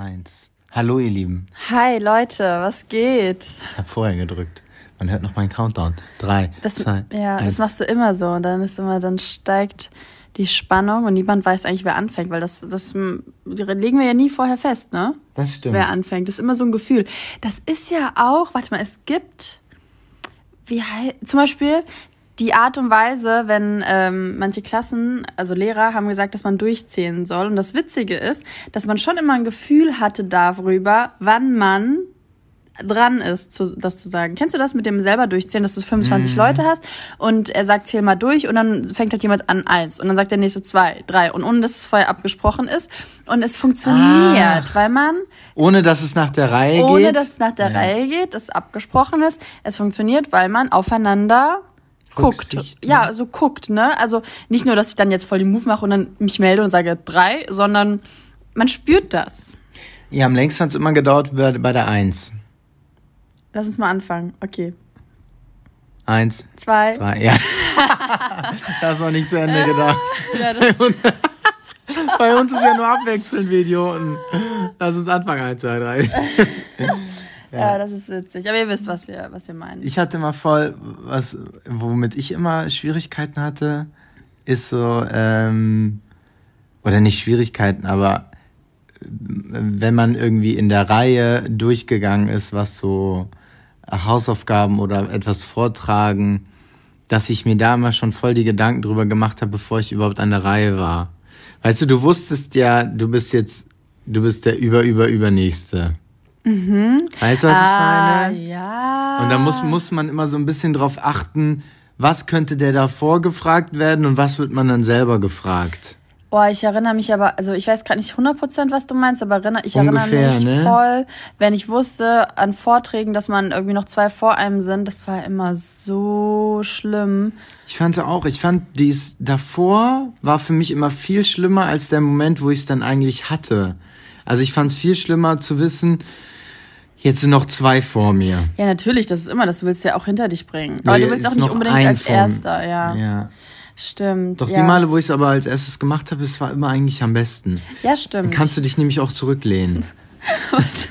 Eins. Hallo, ihr Lieben. Hi, Leute, was geht? Ich habe vorher gedrückt. Man hört noch meinen Countdown. Drei, das, zwei, Ja, eins. das machst du immer so. Und dann ist immer, dann steigt die Spannung und niemand weiß eigentlich, wer anfängt, weil das, das legen wir ja nie vorher fest, ne? Das stimmt. Wer anfängt. Das ist immer so ein Gefühl. Das ist ja auch, warte mal, es gibt, wie zum Beispiel, die Art und Weise, wenn ähm, manche Klassen, also Lehrer, haben gesagt, dass man durchzählen soll. Und das Witzige ist, dass man schon immer ein Gefühl hatte darüber, wann man dran ist, zu, das zu sagen. Kennst du das mit dem selber durchzählen, dass du 25 mhm. Leute hast und er sagt, zähl mal durch und dann fängt halt jemand an eins und dann sagt der nächste zwei, drei und ohne, dass es vorher abgesprochen ist und es funktioniert, Ach. weil man... Ohne, dass es nach der Reihe ohne, geht? Ohne, dass es nach der ja. Reihe geht, es abgesprochen ist, es funktioniert, weil man aufeinander guckt. Rücksicht, ne? Ja, so also guckt, ne? Also nicht nur, dass ich dann jetzt voll den Move mache und dann mich melde und sage drei, sondern man spürt das. Ja, am längsten hat es immer gedauert bei, bei der Eins. Lass uns mal anfangen. Okay. Eins. Zwei. Drei. Ja. das war nicht zu Ende gedacht. Ja, das bei uns ist ja nur abwechselnd Video. Lass uns anfangen. Eins, zwei, drei. Ja. Äh, das ist witzig. Aber ihr wisst, was wir, was wir meinen. Ich hatte mal voll, was, womit ich immer Schwierigkeiten hatte, ist so, ähm, oder nicht Schwierigkeiten, aber äh, wenn man irgendwie in der Reihe durchgegangen ist, was so Hausaufgaben oder etwas vortragen, dass ich mir da immer schon voll die Gedanken drüber gemacht habe, bevor ich überhaupt an der Reihe war. Weißt du, du wusstest ja, du bist jetzt, du bist der über, über, übernächste. Mhm. Weißt du, was ah, ich meine? Ja. Und da muss, muss man immer so ein bisschen drauf achten, was könnte der davor gefragt werden und was wird man dann selber gefragt? Boah, ich erinnere mich aber, also ich weiß gerade nicht 100%, was du meinst, aber erinnere, ich Ungefähr, erinnere mich ne? voll, wenn ich wusste an Vorträgen, dass man irgendwie noch zwei vor einem sind, das war immer so schlimm. Ich fand auch, ich fand dies davor war für mich immer viel schlimmer als der Moment, wo ich es dann eigentlich hatte. Also ich fand es viel schlimmer zu wissen, Jetzt sind noch zwei vor mir. Ja, natürlich, das ist immer das. Du willst ja auch hinter dich bringen. Aber nee, du willst auch nicht unbedingt als Erster, ja. ja. Stimmt. Doch ja. die Male, wo ich es aber als erstes gemacht habe, es war immer eigentlich am besten. Ja, stimmt. Dann kannst du dich nämlich auch zurücklehnen. Was?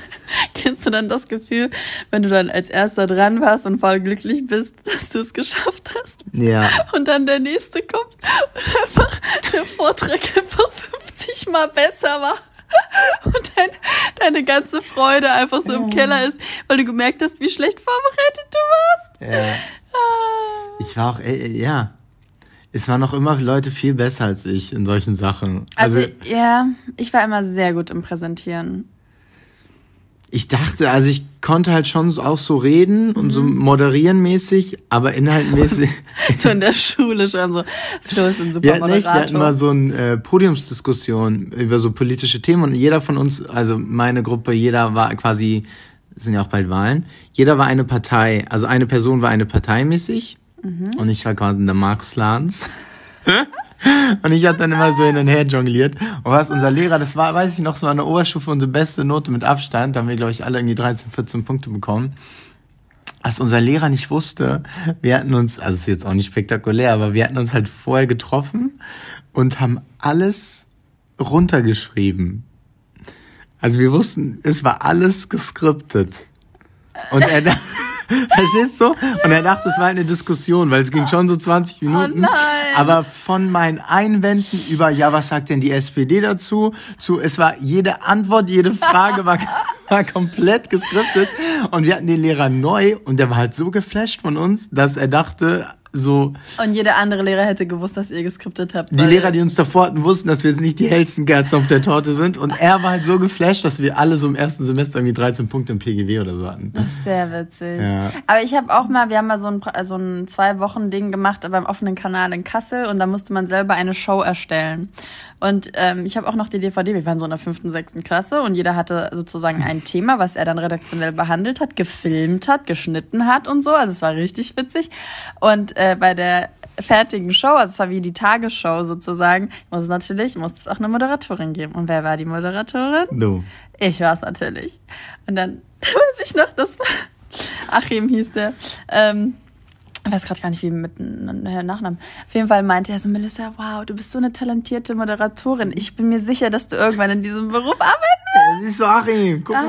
Kennst du dann das Gefühl, wenn du dann als erster dran warst und voll glücklich bist, dass du es geschafft hast? Ja. Und dann der nächste kommt und einfach der Vortrag einfach 50 Mal besser war. und dein, deine ganze Freude einfach so im Keller ist, weil du gemerkt hast, wie schlecht vorbereitet du warst. Ja. Ah. Ich war auch, äh, äh, ja. Es waren noch immer Leute viel besser als ich in solchen Sachen. Also, also ja, ich war immer sehr gut im Präsentieren ich dachte, also ich konnte halt schon auch so reden und so mhm. moderieren mäßig, aber inhaltmäßig. so in der Schule schon so. Flo ist ein super wir hatten, echt, wir hatten mal so eine äh, Podiumsdiskussion über so politische Themen und jeder von uns, also meine Gruppe, jeder war quasi, sind ja auch bald Wahlen, jeder war eine Partei, also eine Person war eine Partei mäßig mhm. und ich war quasi der Marx-Lanz. Und ich habe dann immer so hin und her jongliert. Und was unser Lehrer, das war, weiß ich noch, so an der Oberstufe unsere beste Note mit Abstand. Da haben wir, glaube ich, alle irgendwie 13, 14 Punkte bekommen. Was unser Lehrer nicht wusste, wir hatten uns, also ist jetzt auch nicht spektakulär, aber wir hatten uns halt vorher getroffen und haben alles runtergeschrieben. Also wir wussten, es war alles geskriptet. Und er Verstehst du? Und er dachte, es war eine Diskussion, weil es ging schon so 20 Minuten. Oh aber von meinen Einwänden über, ja, was sagt denn die SPD dazu, zu, es war jede Antwort, jede Frage war, war komplett geskriptet. Und wir hatten den Lehrer neu und der war halt so geflasht von uns, dass er dachte, so. Und jede andere Lehrer hätte gewusst, dass ihr geskriptet habt. Die Lehrer, die uns davor hatten, wussten, dass wir jetzt nicht die hellsten Kerzen auf der Torte sind. Und er war halt so geflasht, dass wir alle so im ersten Semester irgendwie 13 Punkte im PGW oder so hatten. Das ist sehr witzig. Ja. Aber ich habe auch mal, wir haben mal so ein, also ein Zwei-Wochen-Ding gemacht beim offenen Kanal in Kassel und da musste man selber eine Show erstellen. Und ähm, ich habe auch noch die DVD, wir waren so in der fünften, sechsten Klasse und jeder hatte sozusagen ein Thema, was er dann redaktionell behandelt hat, gefilmt hat, geschnitten hat und so. Also es war richtig witzig. Und äh, bei der fertigen Show, also es war wie die Tagesshow sozusagen, muss es natürlich, muss es auch eine Moderatorin geben. Und wer war die Moderatorin? Du. Ich war es natürlich. Und dann weiß ich noch, das war Achim hieß der. Ähm, ich weiß gerade gar nicht, wie mit Nachnamen. Auf jeden Fall meinte er so, Melissa, wow, du bist so eine talentierte Moderatorin. Ich bin mir sicher, dass du irgendwann in diesem Beruf arbeiten wirst. Siehst du, Achim, guck Achim,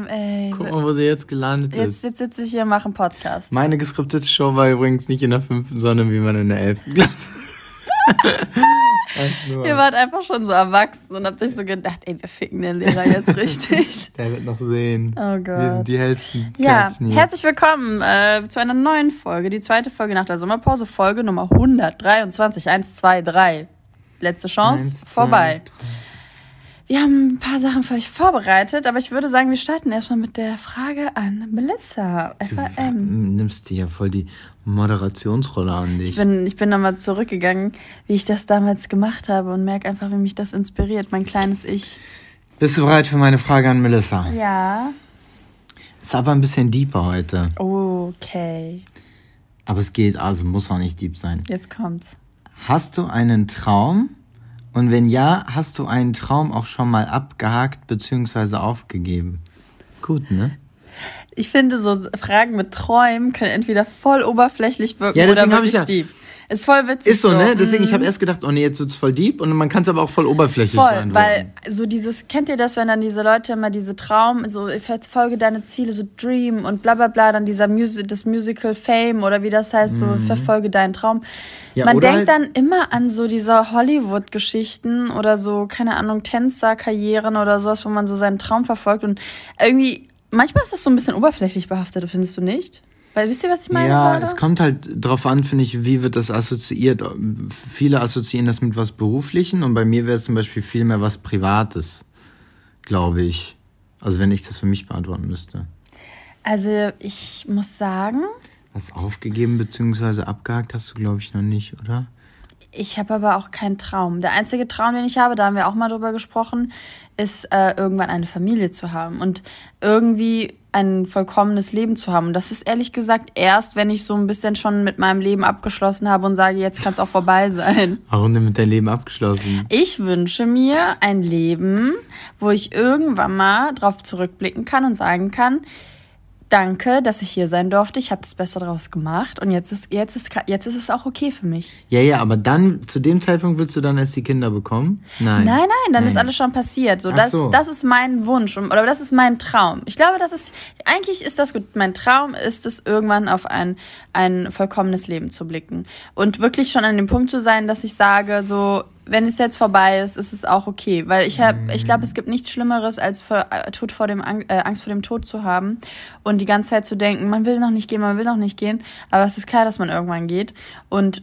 mal. Ey. Guck mal, wo sie jetzt gelandet jetzt, ist. Jetzt sitze ich hier und mache einen Podcast. Meine geskriptete Show war übrigens nicht in der fünften, sondern wie man in der elften Klasse. Ihr wart einfach schon so erwachsen und habt euch so gedacht, ey, wir ficken den Lehrer jetzt richtig. Der wird noch sehen. Oh Gott. Wir sind die hellsten. Ja, hier. herzlich willkommen äh, zu einer neuen Folge. Die zweite Folge nach der Sommerpause, Folge Nummer 123. 1, 2, 3. Letzte Chance, Eins, vorbei. Zwei, wir haben ein paar Sachen für euch vorbereitet, aber ich würde sagen, wir starten erstmal mit der Frage an Melissa, FAM. Du ähm, nimmst dir ja voll die Moderationsrolle an dich. Ich bin, ich bin nochmal zurückgegangen, wie ich das damals gemacht habe und merke einfach, wie mich das inspiriert, mein kleines Ich. Bist du bereit für meine Frage an Melissa? Ja. Ist aber ein bisschen deeper heute. Okay. Aber es geht, also muss auch nicht deep sein. Jetzt kommt's. Hast du einen Traum, und wenn ja, hast du einen Traum auch schon mal abgehakt bzw. aufgegeben? Gut, ne? Ich finde, so Fragen mit Träumen können entweder voll oberflächlich wirken ja, oder wirklich ja, deep. Ist voll witzig. Ist so, ne? so. ne? Deswegen, ich habe mhm. erst gedacht, oh nee, jetzt wird's voll deep und man kann es aber auch voll oberflächlich voll, beantworten. Weil so dieses, kennt ihr das, wenn dann diese Leute immer diese Traum, so verfolge deine Ziele, so Dream und bla bla bla, dann dieser Musi das Musical Fame oder wie das heißt, so mhm. verfolge deinen Traum. Ja, man denkt halt dann immer an so diese Hollywood-Geschichten oder so, keine Ahnung, Tänzerkarrieren oder sowas, wo man so seinen Traum verfolgt und irgendwie, manchmal ist das so ein bisschen oberflächlich behaftet, findest du nicht? Weil wisst ihr, was ich meine? Ja, gerade? es kommt halt drauf an, finde ich, wie wird das assoziiert. Viele assoziieren das mit was Beruflichen und bei mir wäre es zum Beispiel viel mehr was Privates, glaube ich. Also wenn ich das für mich beantworten müsste. Also ich muss sagen. Was aufgegeben bzw. abgehakt hast du, glaube ich, noch nicht, oder? Ich habe aber auch keinen Traum. Der einzige Traum, den ich habe, da haben wir auch mal drüber gesprochen, ist äh, irgendwann eine Familie zu haben. Und irgendwie ein vollkommenes Leben zu haben. Und das ist ehrlich gesagt erst, wenn ich so ein bisschen schon mit meinem Leben abgeschlossen habe und sage, jetzt kann es auch vorbei sein. Warum denn mit deinem Leben abgeschlossen? Ich wünsche mir ein Leben, wo ich irgendwann mal drauf zurückblicken kann und sagen kann, danke, dass ich hier sein durfte. Ich habe das besser draus gemacht und jetzt ist, jetzt, ist, jetzt ist es auch okay für mich. Ja, ja, aber dann, zu dem Zeitpunkt willst du dann erst die Kinder bekommen? Nein. Nein, nein, dann nein. ist alles schon passiert. So, Ach das, so. das ist mein Wunsch oder das ist mein Traum. Ich glaube, das ist, eigentlich ist das gut. Mein Traum ist es, irgendwann auf ein, ein vollkommenes Leben zu blicken und wirklich schon an dem Punkt zu sein, dass ich sage, so, wenn es jetzt vorbei ist, ist es auch okay, weil ich habe, ich glaube, es mhm. gibt nichts Schlimmeres, als vor, äh, Tod vor dem Ang äh, Angst vor dem Tod zu haben und die ganze Zeit zu denken, man will noch nicht gehen, man will noch nicht gehen, aber es ist klar, dass man irgendwann geht und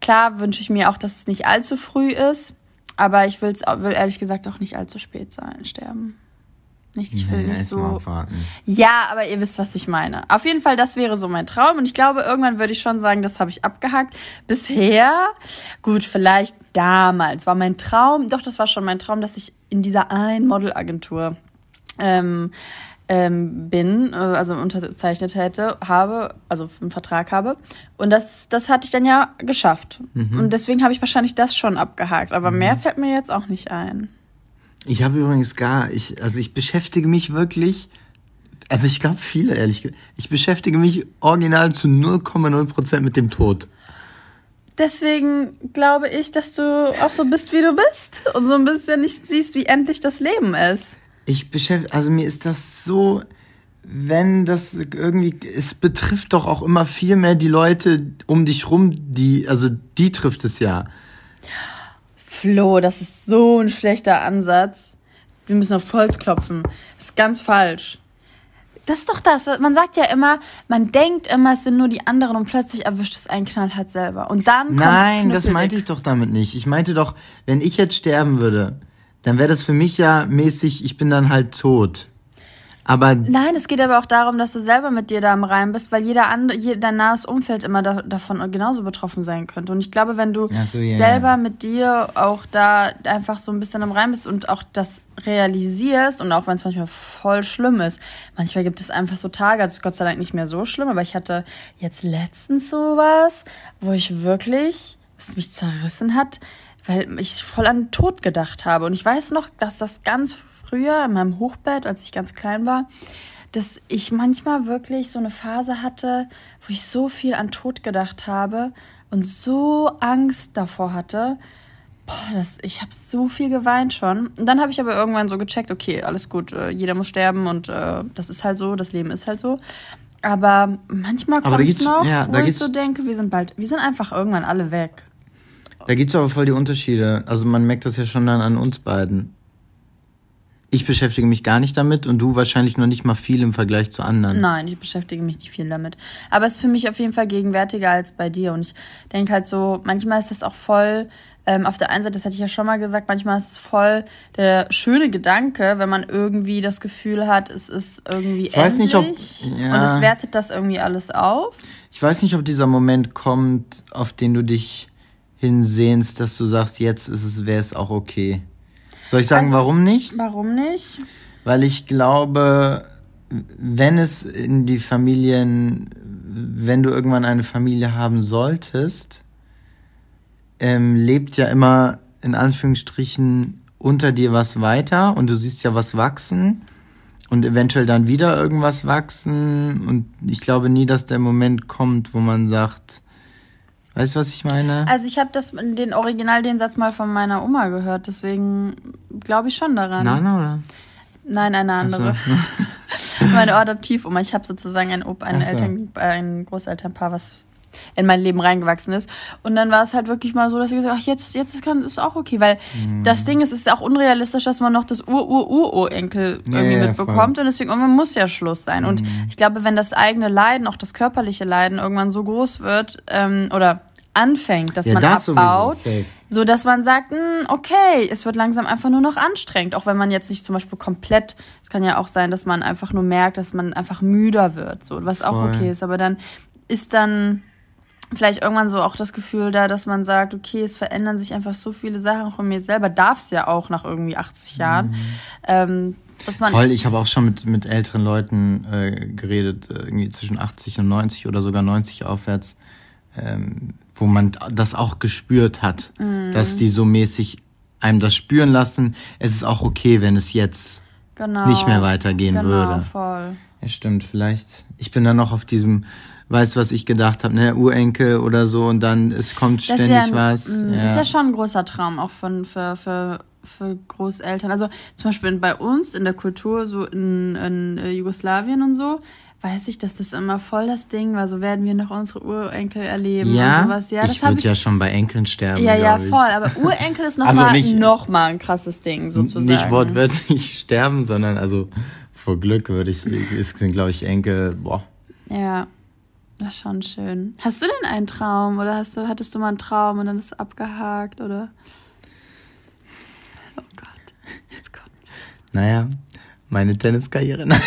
klar wünsche ich mir auch, dass es nicht allzu früh ist, aber ich will's, will ehrlich gesagt auch nicht allzu spät sein, sterben. Nicht, ich will ja, nicht so. Ja, aber ihr wisst, was ich meine. Auf jeden Fall, das wäre so mein Traum. Und ich glaube, irgendwann würde ich schon sagen, das habe ich abgehakt. Bisher, gut, vielleicht damals war mein Traum, doch, das war schon mein Traum, dass ich in dieser einen Modelagentur ähm, ähm, bin, äh, also unterzeichnet hätte, habe, also einen Vertrag habe. Und das, das hatte ich dann ja geschafft. Mhm. Und deswegen habe ich wahrscheinlich das schon abgehakt. Aber mhm. mehr fällt mir jetzt auch nicht ein. Ich habe übrigens gar, ich, also ich beschäftige mich wirklich, aber ich glaube viele, ehrlich gesagt, ich beschäftige mich original zu 0,0% mit dem Tod. Deswegen glaube ich, dass du auch so bist, wie du bist und so ein bisschen nicht siehst, wie endlich das Leben ist. Ich beschäftige, also mir ist das so, wenn das irgendwie, es betrifft doch auch immer viel mehr die Leute um dich rum, die, also die trifft es ja. Flo, das ist so ein schlechter Ansatz. Wir müssen auf Holz klopfen. Das ist ganz falsch. Das ist doch das. Man sagt ja immer, man denkt immer, es sind nur die anderen und plötzlich erwischt es einen Knall halt selber. Und dann kommt Nein, das meinte ich doch damit nicht. Ich meinte doch, wenn ich jetzt sterben würde, dann wäre das für mich ja mäßig, ich bin dann halt tot. Aber Nein, es geht aber auch darum, dass du selber mit dir da im Reim bist, weil jeder andere, dein nahes Umfeld immer da, davon genauso betroffen sein könnte. Und ich glaube, wenn du so, yeah. selber mit dir auch da einfach so ein bisschen im Reim bist und auch das realisierst und auch wenn es manchmal voll schlimm ist, manchmal gibt es einfach so Tage, also Gott sei Dank nicht mehr so schlimm, aber ich hatte jetzt letztens sowas, wo ich wirklich, was mich zerrissen hat, weil ich voll an Tod gedacht habe. Und ich weiß noch, dass das ganz früher in meinem Hochbett, als ich ganz klein war, dass ich manchmal wirklich so eine Phase hatte, wo ich so viel an Tod gedacht habe und so Angst davor hatte. Boah, das, ich habe so viel geweint schon. Und dann habe ich aber irgendwann so gecheckt, okay, alles gut, äh, jeder muss sterben und äh, das ist halt so, das Leben ist halt so. Aber manchmal kommt es noch, ja, wo ich so denke, wir sind bald, wir sind einfach irgendwann alle weg. Da gibt es aber voll die Unterschiede. Also man merkt das ja schon dann an uns beiden. Ich beschäftige mich gar nicht damit und du wahrscheinlich noch nicht mal viel im Vergleich zu anderen. Nein, ich beschäftige mich nicht viel damit. Aber es ist für mich auf jeden Fall gegenwärtiger als bei dir. Und ich denke halt so, manchmal ist das auch voll, ähm, auf der einen Seite, das hatte ich ja schon mal gesagt, manchmal ist es voll der schöne Gedanke, wenn man irgendwie das Gefühl hat, es ist irgendwie ich weiß endlich nicht, ob, ja. und es wertet das irgendwie alles auf. Ich weiß nicht, ob dieser Moment kommt, auf den du dich hinsehnst, dass du sagst, jetzt ist es, wäre es auch okay. Soll ich sagen, also, warum nicht? Warum nicht? Weil ich glaube, wenn es in die Familien, wenn du irgendwann eine Familie haben solltest, ähm, lebt ja immer in Anführungsstrichen unter dir was weiter und du siehst ja was wachsen und eventuell dann wieder irgendwas wachsen und ich glaube nie, dass der Moment kommt, wo man sagt, Weißt du, was ich meine? Also ich habe den Original den Satz mal von meiner Oma gehört, deswegen glaube ich schon daran. Nein, oder? Nein, eine andere. So. Meine Adoptivoma. Ich habe sozusagen ein, Ob ein, so. Eltern, ein Großelternpaar, was in mein Leben reingewachsen ist. Und dann war es halt wirklich mal so, dass ich gesagt habe, ach, jetzt, jetzt kann, ist auch okay, weil mhm. das Ding ist, es ist auch unrealistisch, dass man noch das Ur-Ur-Ur-Enkel ja, irgendwie ja, mitbekommt. Voll. Und deswegen, irgendwann muss ja Schluss sein. Mhm. Und ich glaube, wenn das eigene Leiden, auch das körperliche Leiden, irgendwann so groß wird, ähm, oder anfängt, dass ja, man das abbaut, so dass man sagt, mh, hm, okay, es wird langsam einfach nur noch anstrengend, auch wenn man jetzt nicht zum Beispiel komplett, es kann ja auch sein, dass man einfach nur merkt, dass man einfach müder wird, so was auch okay ist, aber dann ist dann vielleicht irgendwann so auch das Gefühl da, dass man sagt, okay, es verändern sich einfach so viele Sachen auch von mir selber, darf es ja auch nach irgendwie 80 Jahren. Mhm. Ähm, dass man Voll, ich habe auch schon mit, mit älteren Leuten äh, geredet, äh, irgendwie zwischen 80 und 90 oder sogar 90 aufwärts, ähm, wo man das auch gespürt hat, mhm. dass die so mäßig einem das spüren lassen. Es ist auch okay, wenn es jetzt genau. nicht mehr weitergehen genau, würde. Voll. Ja, stimmt, vielleicht. Ich bin dann noch auf diesem weißt was ich gedacht habe, ne, Urenkel oder so und dann es kommt das ständig ja, was. Mh, mm, ja. Ist ja schon ein großer Traum auch von für, für für Großeltern. Also zum Beispiel bei uns in der Kultur, so in, in äh, Jugoslawien und so, weiß ich, dass das immer voll das Ding war. So werden wir noch unsere Urenkel erleben ja? und sowas. Ja, ich würde ja schon bei Enkeln sterben. Ja, ja, voll. Aber Urenkel ist nochmal also noch ein krasses Ding sozusagen. Nicht ne? wortwörtlich sterben, sondern also vor Glück würde ich, ist, glaube ich, Enkel, boah. Ja. Das ist schon schön. Hast du denn einen Traum oder hast du, hattest du mal einen Traum und dann ist es abgehakt oder? Oh Gott, jetzt kommt's. Naja, meine Tenniskarriere. Die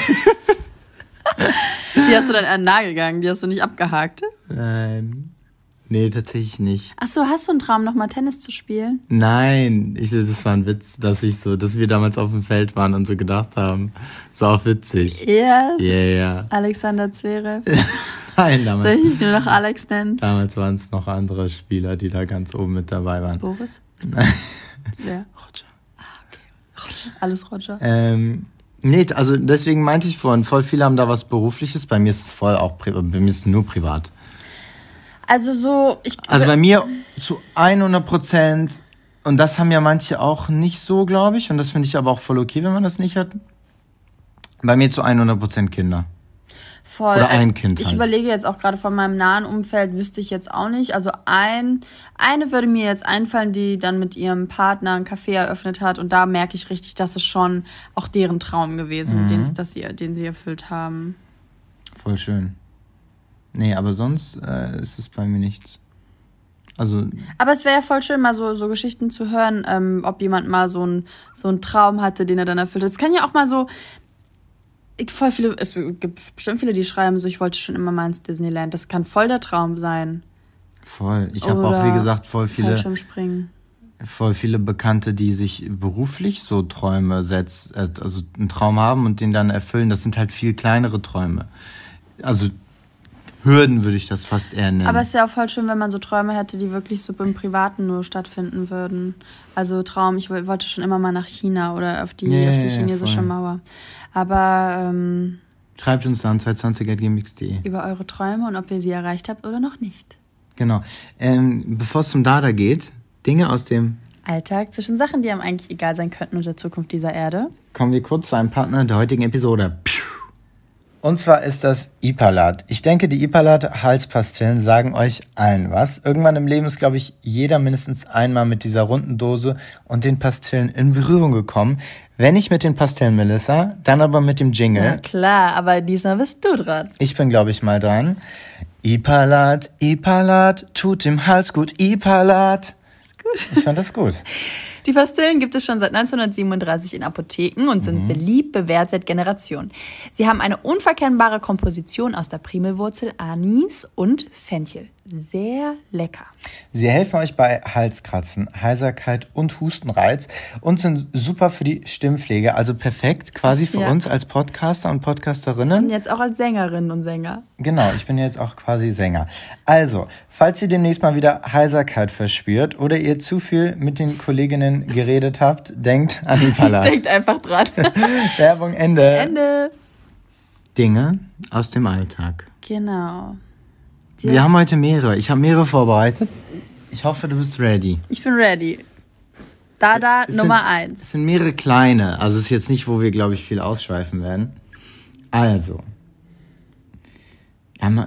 hast du dann an den Nagel gegangen, die hast du nicht abgehakt? Nein. Nee, tatsächlich nicht. Ach so, hast du einen Traum, nochmal Tennis zu spielen? Nein, ich, das war ein Witz, dass ich so, dass wir damals auf dem Feld waren und so gedacht haben. So auch witzig. Ja. Yeah. Ja, yeah, ja. Yeah. Alexander Zverev. Nein, damals. Soll ich nicht nur noch Alex nennen? Damals waren es noch andere Spieler, die da ganz oben mit dabei waren. Boris? Wer? Roger. Ah, okay. Roger. Alles Roger. Ähm, nee, also deswegen meinte ich vorhin, voll viele haben da was Berufliches. Bei mir ist es voll auch bei mir ist es nur privat. Also so, ich. Also bei mir zu 100 Prozent. Und das haben ja manche auch nicht so, glaube ich. Und das finde ich aber auch voll okay, wenn man das nicht hat. Bei mir zu 100 Prozent Kinder. Voll. Oder also ein Kind. Ich halt. überlege jetzt auch gerade von meinem nahen Umfeld, wüsste ich jetzt auch nicht. Also ein, eine würde mir jetzt einfallen, die dann mit ihrem Partner ein Café eröffnet hat. Und da merke ich richtig, dass es schon auch deren Traum gewesen, mhm. den, dass sie, den sie erfüllt haben. Voll schön. Nee, aber sonst äh, ist es bei mir nichts. Also. Aber es wäre ja voll schön, mal so, so Geschichten zu hören, ähm, ob jemand mal so, ein, so einen Traum hatte, den er dann erfüllt hat. Es kann ja auch mal so, ich, voll viele, es gibt bestimmt viele, die schreiben so, ich wollte schon immer mal ins Disneyland. Das kann voll der Traum sein. Voll. Ich habe auch, wie gesagt, voll viele. Voll viele Bekannte, die sich beruflich so Träume setzen, also einen Traum haben und den dann erfüllen. Das sind halt viel kleinere Träume. Also Hürden würde ich das fast eher nennen. Aber es ist ja auch voll schön, wenn man so Träume hätte, die wirklich so im Privaten nur stattfinden würden. Also Traum, ich wollte schon immer mal nach China oder auf die, yeah, auf die chinesische voll. Mauer. Aber ähm, schreibt uns an 20.gmx.de über eure Träume und ob ihr sie erreicht habt oder noch nicht. Genau. Ähm, Bevor es zum Dada geht, Dinge aus dem Alltag zwischen Sachen, die einem eigentlich egal sein könnten und der Zukunft dieser Erde. Kommen wir kurz zu einem Partner der heutigen Episode. Piu. Und zwar ist das Ipalat. Ich denke, die Ipalat-Halspastillen sagen euch allen was. Irgendwann im Leben ist, glaube ich, jeder mindestens einmal mit dieser runden Dose und den Pastillen in Berührung gekommen. Wenn nicht mit den Pastillen, Melissa, dann aber mit dem Jingle. Na klar, aber diesmal bist du dran. Ich bin, glaube ich, mal dran. Ipalat, Ipalat, tut dem Hals gut, Ipalat. Ist gut. Ich fand das gut. Die Pastillen gibt es schon seit 1937 in Apotheken und sind mhm. beliebt bewährt seit Generationen. Sie haben eine unverkennbare Komposition aus der Primelwurzel, Anis und Fenchel. Sehr lecker. Sie helfen euch bei Halskratzen, Heiserkeit und Hustenreiz und sind super für die Stimmpflege. Also perfekt quasi für ja. uns als Podcaster und Podcasterinnen. Und jetzt auch als Sängerinnen und Sänger. Genau, ich bin jetzt auch quasi Sänger. Also, falls ihr demnächst mal wieder Heiserkeit verspürt oder ihr zu viel mit den Kolleginnen bisschen geredet habt, denkt an den Palast. denkt einfach dran. Werbung Ende. Ende. Dinge aus dem Alltag. Genau. Die Wir haben heute mehrere. Ich habe mehrere vorbereitet. Ich hoffe, du bist ready. Ich bin ready. Dada es Nummer sind, eins. Es sind mehrere kleine. Also es ist jetzt nicht, wo wir, glaube ich, viel ausschweifen werden. Also.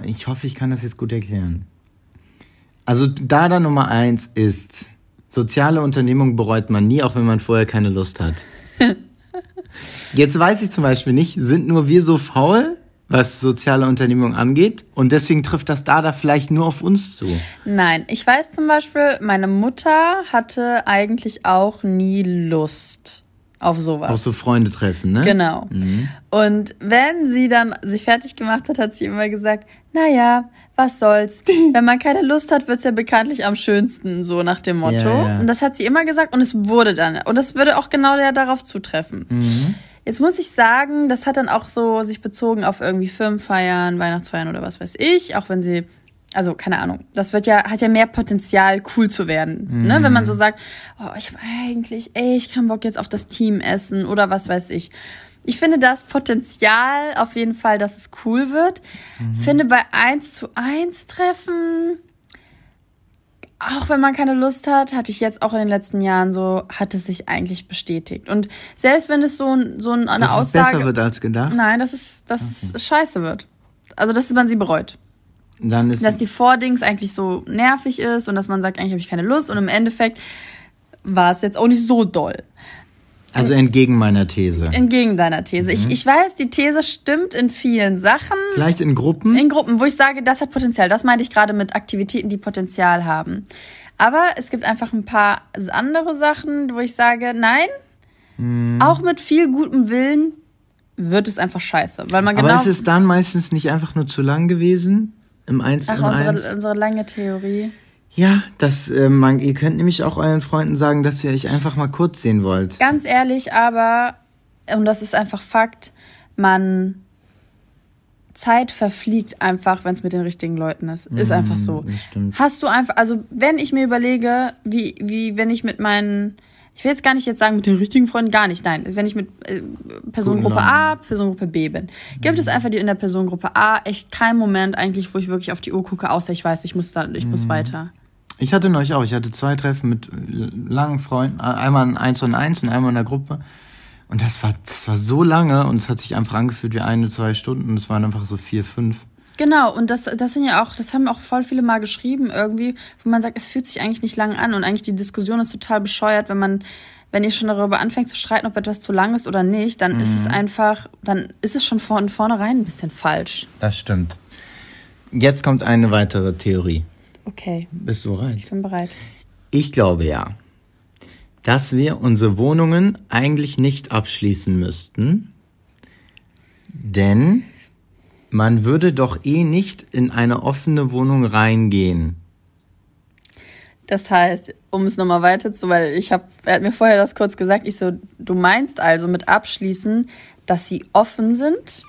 ich hoffe, ich kann das jetzt gut erklären. Also Dada Nummer eins ist Soziale Unternehmung bereut man nie, auch wenn man vorher keine Lust hat. Jetzt weiß ich zum Beispiel nicht, sind nur wir so faul, was soziale Unternehmung angeht? Und deswegen trifft das da da vielleicht nur auf uns zu. Nein, ich weiß zum Beispiel, meine Mutter hatte eigentlich auch nie Lust auf sowas. Auf so Freunde treffen, ne? Genau. Mhm. Und wenn sie dann sich fertig gemacht hat, hat sie immer gesagt, naja, was soll's. Wenn man keine Lust hat, wird's ja bekanntlich am schönsten, so nach dem Motto. Ja, ja. Und das hat sie immer gesagt und es wurde dann. Und das würde auch genau der darauf zutreffen. Mhm. Jetzt muss ich sagen, das hat dann auch so sich bezogen auf irgendwie Firmenfeiern, Weihnachtsfeiern oder was weiß ich, auch wenn sie also keine Ahnung, das wird ja, hat ja mehr Potenzial, cool zu werden. Mhm. Ne? Wenn man so mhm. sagt, oh, ich habe eigentlich, ey, ich kann Bock jetzt auf das Team essen oder was weiß ich. Ich finde das Potenzial auf jeden Fall, dass es cool wird. Mhm. Finde bei 1 zu 1 Treffen, auch wenn man keine Lust hat, hatte ich jetzt auch in den letzten Jahren so, hat es sich eigentlich bestätigt. Und selbst wenn es so, so eine dass Aussage. Es besser wird als gedacht? Nein, dass es, dass okay. es scheiße wird. Also, dass man sie bereut. Dann ist dass die Vordings eigentlich so nervig ist und dass man sagt, eigentlich habe ich keine Lust und im Endeffekt war es jetzt auch nicht so doll. Also entgegen meiner These. Entgegen deiner These. Mhm. Ich, ich weiß, die These stimmt in vielen Sachen. Vielleicht in Gruppen? In Gruppen, wo ich sage, das hat Potenzial. Das meinte ich gerade mit Aktivitäten, die Potenzial haben. Aber es gibt einfach ein paar andere Sachen, wo ich sage, nein, mhm. auch mit viel gutem Willen wird es einfach scheiße. Weil man genau Aber ist es dann meistens nicht einfach nur zu lang gewesen? Im Einzelnen? Ach, unsere, unsere lange Theorie. Ja, das, äh, man, ihr könnt nämlich auch euren Freunden sagen, dass ihr euch einfach mal kurz sehen wollt. Ganz ehrlich, aber, und das ist einfach Fakt, man Zeit verfliegt einfach, wenn es mit den richtigen Leuten ist. Ist einfach mhm, so. stimmt. Hast du einfach, also wenn ich mir überlege, wie, wie wenn ich mit meinen ich will jetzt gar nicht jetzt sagen, mit den richtigen Freunden gar nicht. Nein, wenn ich mit äh, Personengruppe A, Personengruppe B bin, gibt es mhm. einfach die in der Personengruppe A echt keinen Moment eigentlich, wo ich wirklich auf die Uhr gucke, außer ich weiß, ich muss da, ich muss mhm. weiter. Ich hatte neulich auch, ich hatte zwei Treffen mit langen Freunden, äh, einmal ein Eins und Eins und einmal in der Gruppe. Und das war, das war so lange und es hat sich einfach angefühlt wie eine, zwei Stunden es waren einfach so vier, fünf. Genau, und das, das sind ja auch, das haben auch voll viele mal geschrieben irgendwie, wo man sagt, es fühlt sich eigentlich nicht lang an und eigentlich die Diskussion ist total bescheuert, wenn man, wenn ihr schon darüber anfängt zu streiten, ob etwas zu lang ist oder nicht, dann mhm. ist es mhm. einfach, dann ist es schon von vornherein ein bisschen falsch. Das stimmt. Jetzt kommt eine weitere Theorie. Okay. Bist du bereit? Ich bin bereit. Ich glaube ja, dass wir unsere Wohnungen eigentlich nicht abschließen müssten, denn man würde doch eh nicht in eine offene Wohnung reingehen. Das heißt, um es nochmal weiter zu, weil ich habe, er hat mir vorher das kurz gesagt, ich so, du meinst also mit abschließen, dass sie offen sind?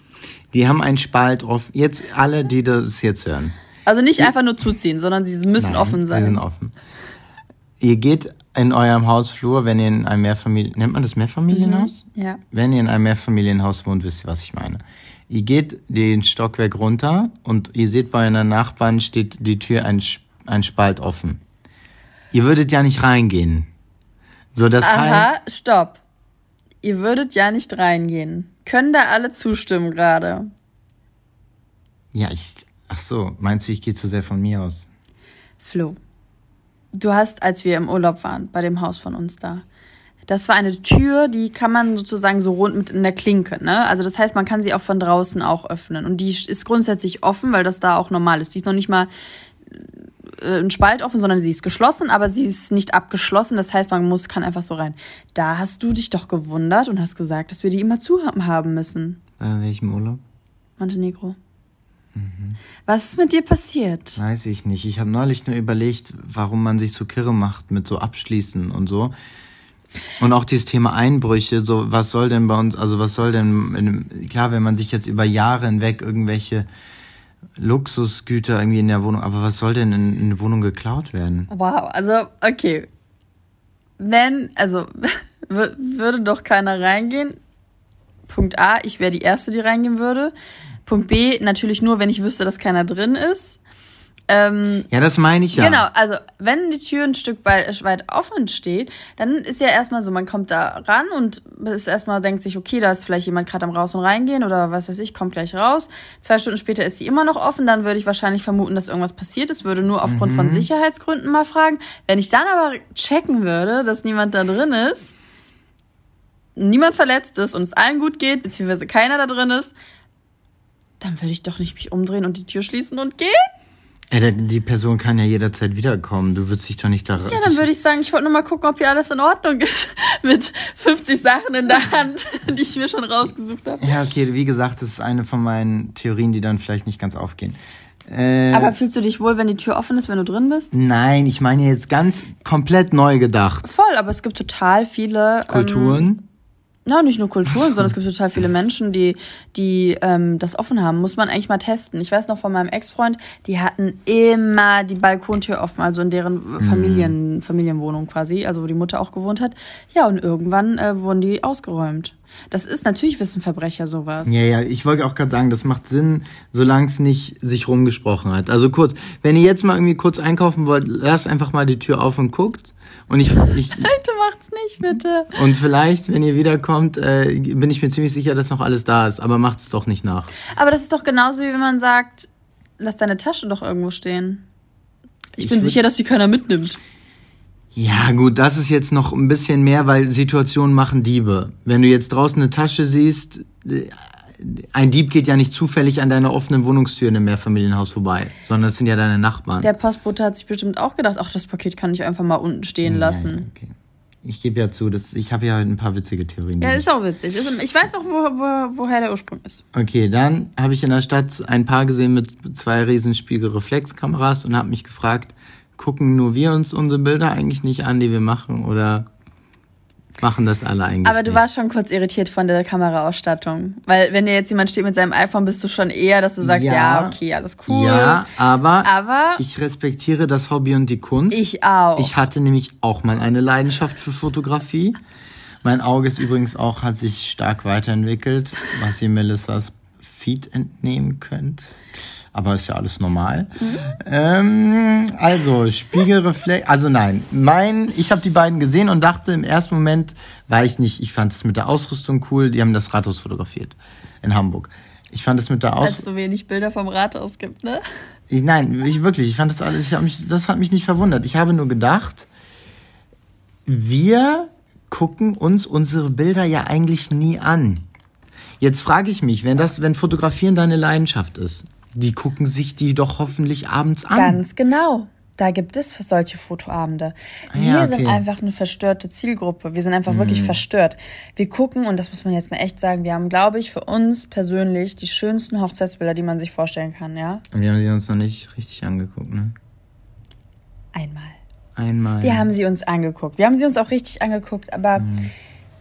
Die haben einen Spalt offen. Jetzt alle, die das jetzt hören. Also nicht einfach nur zuziehen, sondern sie müssen Nein, offen sein. Sie sind offen. Ihr geht in eurem Hausflur, wenn ihr in einem Mehrfamilien, nennt man das Mehrfamilienhaus? Mhm, ja. Wenn ihr in einem Mehrfamilienhaus wohnt, wisst ihr, was ich meine. Ihr geht den Stockwerk runter und ihr seht bei einer Nachbarn steht die Tür ein, ein Spalt offen. Ihr würdet ja nicht reingehen. So, das Aha, heißt. stopp. Ihr würdet ja nicht reingehen. Können da alle zustimmen gerade? Ja, ich. Ach so, meinst du, ich gehe zu sehr von mir aus? Flo, du hast, als wir im Urlaub waren, bei dem Haus von uns da, das war eine Tür, die kann man sozusagen so rund mit in der Klinke, ne? Also das heißt, man kann sie auch von draußen auch öffnen. Und die ist grundsätzlich offen, weil das da auch normal ist. Die ist noch nicht mal äh, ein Spalt offen, sondern sie ist geschlossen, aber sie ist nicht abgeschlossen. Das heißt, man muss, kann einfach so rein. Da hast du dich doch gewundert und hast gesagt, dass wir die immer zu haben müssen. An äh, welchem Urlaub? Montenegro. Mhm. Was ist mit dir passiert? Weiß ich nicht. Ich habe neulich nur überlegt, warum man sich so kirre macht mit so Abschließen und so. Und auch dieses Thema Einbrüche, so was soll denn bei uns, also was soll denn, in, klar, wenn man sich jetzt über Jahre hinweg irgendwelche Luxusgüter irgendwie in der Wohnung, aber was soll denn in, eine Wohnung geklaut werden? Wow, also okay. Wenn, also würde doch keiner reingehen. Punkt A, ich wäre die Erste, die reingehen würde. Punkt B, natürlich nur, wenn ich wüsste, dass keiner drin ist. Ähm, ja, das meine ich ja. Genau, also wenn die Tür ein Stück weit offen steht, dann ist ja erstmal so, man kommt da ran und ist erstmal denkt sich, okay, da ist vielleicht jemand gerade am Raus- und Reingehen oder was weiß ich, kommt gleich raus. Zwei Stunden später ist sie immer noch offen, dann würde ich wahrscheinlich vermuten, dass irgendwas passiert ist, würde nur aufgrund mhm. von Sicherheitsgründen mal fragen. Wenn ich dann aber checken würde, dass niemand da drin ist, niemand verletzt ist und es allen gut geht, beziehungsweise keiner da drin ist, dann würde ich doch nicht mich umdrehen und die Tür schließen und gehen. Ey, die Person kann ja jederzeit wiederkommen. Du würdest dich doch nicht da. Ja, dann würde ich sagen, ich wollte nur mal gucken, ob hier alles in Ordnung ist. Mit 50 Sachen in der Hand, die ich mir schon rausgesucht habe. Ja, okay, wie gesagt, das ist eine von meinen Theorien, die dann vielleicht nicht ganz aufgehen. Äh, Aber fühlst du dich wohl, wenn die Tür offen ist, wenn du drin bist? Nein, ich meine jetzt ganz komplett neu gedacht. Voll, aber es gibt total viele ähm, Kulturen. Ähm, na, nicht nur Kulturen, sondern es gibt total viele Menschen, die, die ähm, das offen haben. Muss man eigentlich mal testen. Ich weiß noch von meinem Ex-Freund, die hatten immer die Balkontür offen, also in deren mhm. Familien, mhm. Familienwohnung quasi, also wo die Mutter auch gewohnt hat. Ja, und irgendwann äh, wurden die ausgeräumt. Das ist natürlich Wissenverbrecher sowas. Ja, ja, ich wollte auch gerade sagen, das macht Sinn, solange es nicht sich rumgesprochen hat. Also kurz, wenn ihr jetzt mal irgendwie kurz einkaufen wollt, lasst einfach mal die Tür auf und guckt. Und ich, ich Leute, macht's nicht bitte. Und vielleicht, wenn ihr wiederkommt, äh, bin ich mir ziemlich sicher, dass noch alles da ist. Aber macht's doch nicht nach. Aber das ist doch genauso, wie wenn man sagt, lass deine Tasche doch irgendwo stehen. Ich, ich bin sicher, dass die keiner mitnimmt. Ja, gut, das ist jetzt noch ein bisschen mehr, weil Situationen machen Diebe. Wenn du jetzt draußen eine Tasche siehst, äh, ein Dieb geht ja nicht zufällig an deiner offenen Wohnungstür in einem Mehrfamilienhaus vorbei, sondern es sind ja deine Nachbarn. Der Postbote hat sich bestimmt auch gedacht, ach, das Paket kann ich einfach mal unten stehen ja, lassen. Ja, okay. Ich gebe ja zu, das, ich habe ja ein paar witzige Theorien. Ja, ist auch witzig. Ich weiß auch, wo, wo, woher der Ursprung ist. Okay, dann habe ich in der Stadt ein Paar gesehen mit zwei Riesenspiegelreflexkameras und habe mich gefragt, gucken nur wir uns unsere Bilder eigentlich nicht an, die wir machen oder machen das alle eigentlich. Aber du nicht. warst schon kurz irritiert von der Kameraausstattung. Weil wenn dir jetzt jemand steht mit seinem iPhone, bist du schon eher, dass du sagst, ja, ja okay, alles cool. Ja, aber, aber ich respektiere das Hobby und die Kunst. Ich auch. Ich hatte nämlich auch mal eine Leidenschaft für Fotografie. Mein Auge ist übrigens auch, hat sich stark weiterentwickelt, was ihr Melissas Feed entnehmen könnt aber ist ja alles normal. Mhm. Ähm, also Spiegelreflex, also nein, mein, ich habe die beiden gesehen und dachte im ersten Moment, war ich nicht, ich fand es mit der Ausrüstung cool, die haben das Rathaus fotografiert in Hamburg. Ich fand es mit der Ausrüstung. Weil es so wenig Bilder vom Rathaus gibt, ne? Ich, nein, ich wirklich, ich fand das alles, ich mich, das hat mich nicht verwundert. Ich habe nur gedacht, wir gucken uns unsere Bilder ja eigentlich nie an. Jetzt frage ich mich, wenn das, wenn Fotografieren deine Leidenschaft ist, die gucken sich die doch hoffentlich abends an. Ganz genau. Da gibt es solche Fotoabende. Ah, wir ja, okay. sind einfach eine verstörte Zielgruppe. Wir sind einfach mhm. wirklich verstört. Wir gucken, und das muss man jetzt mal echt sagen, wir haben, glaube ich, für uns persönlich die schönsten Hochzeitsbilder, die man sich vorstellen kann, ja? Und wir haben sie uns noch nicht richtig angeguckt, ne? Einmal. Einmal. Wir haben sie uns angeguckt. Wir haben sie uns auch richtig angeguckt, aber mhm.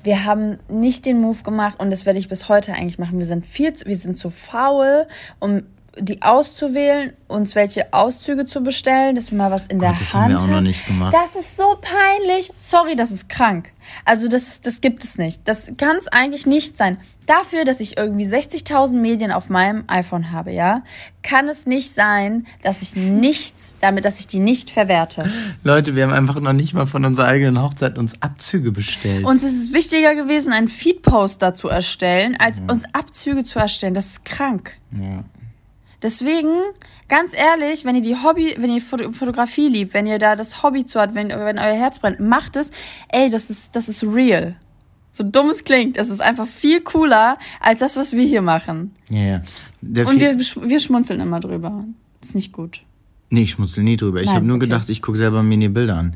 wir haben nicht den Move gemacht und das werde ich bis heute eigentlich machen. Wir sind viel zu, wir sind zu faul, um die auszuwählen, uns welche Auszüge zu bestellen, dass wir mal was in Gott, der das Hand haben. Das haben wir auch noch nicht gemacht. Das ist so peinlich. Sorry, das ist krank. Also das, das gibt es nicht. Das kann es eigentlich nicht sein. Dafür, dass ich irgendwie 60.000 Medien auf meinem iPhone habe, ja, kann es nicht sein, dass ich nichts, damit, dass ich die nicht verwerte. Leute, wir haben einfach noch nicht mal von unserer eigenen Hochzeit uns Abzüge bestellt. Uns ist es wichtiger gewesen, einen Feedpost dazu erstellen, als ja. uns Abzüge zu erstellen. Das ist krank. Ja. Deswegen, ganz ehrlich, wenn ihr die Hobby, wenn ihr Fotografie liebt, wenn ihr da das Hobby zu habt, wenn, wenn euer Herz brennt, macht es. Ey, das ist, das ist real. So dumm es klingt, es ist einfach viel cooler als das, was wir hier machen. Ja, ja. Der Und wir, wir schmunzeln immer drüber. Ist nicht gut. Nee, ich schmunzel nie drüber. Nein, ich habe nur okay. gedacht, ich gucke selber mir die Bilder an.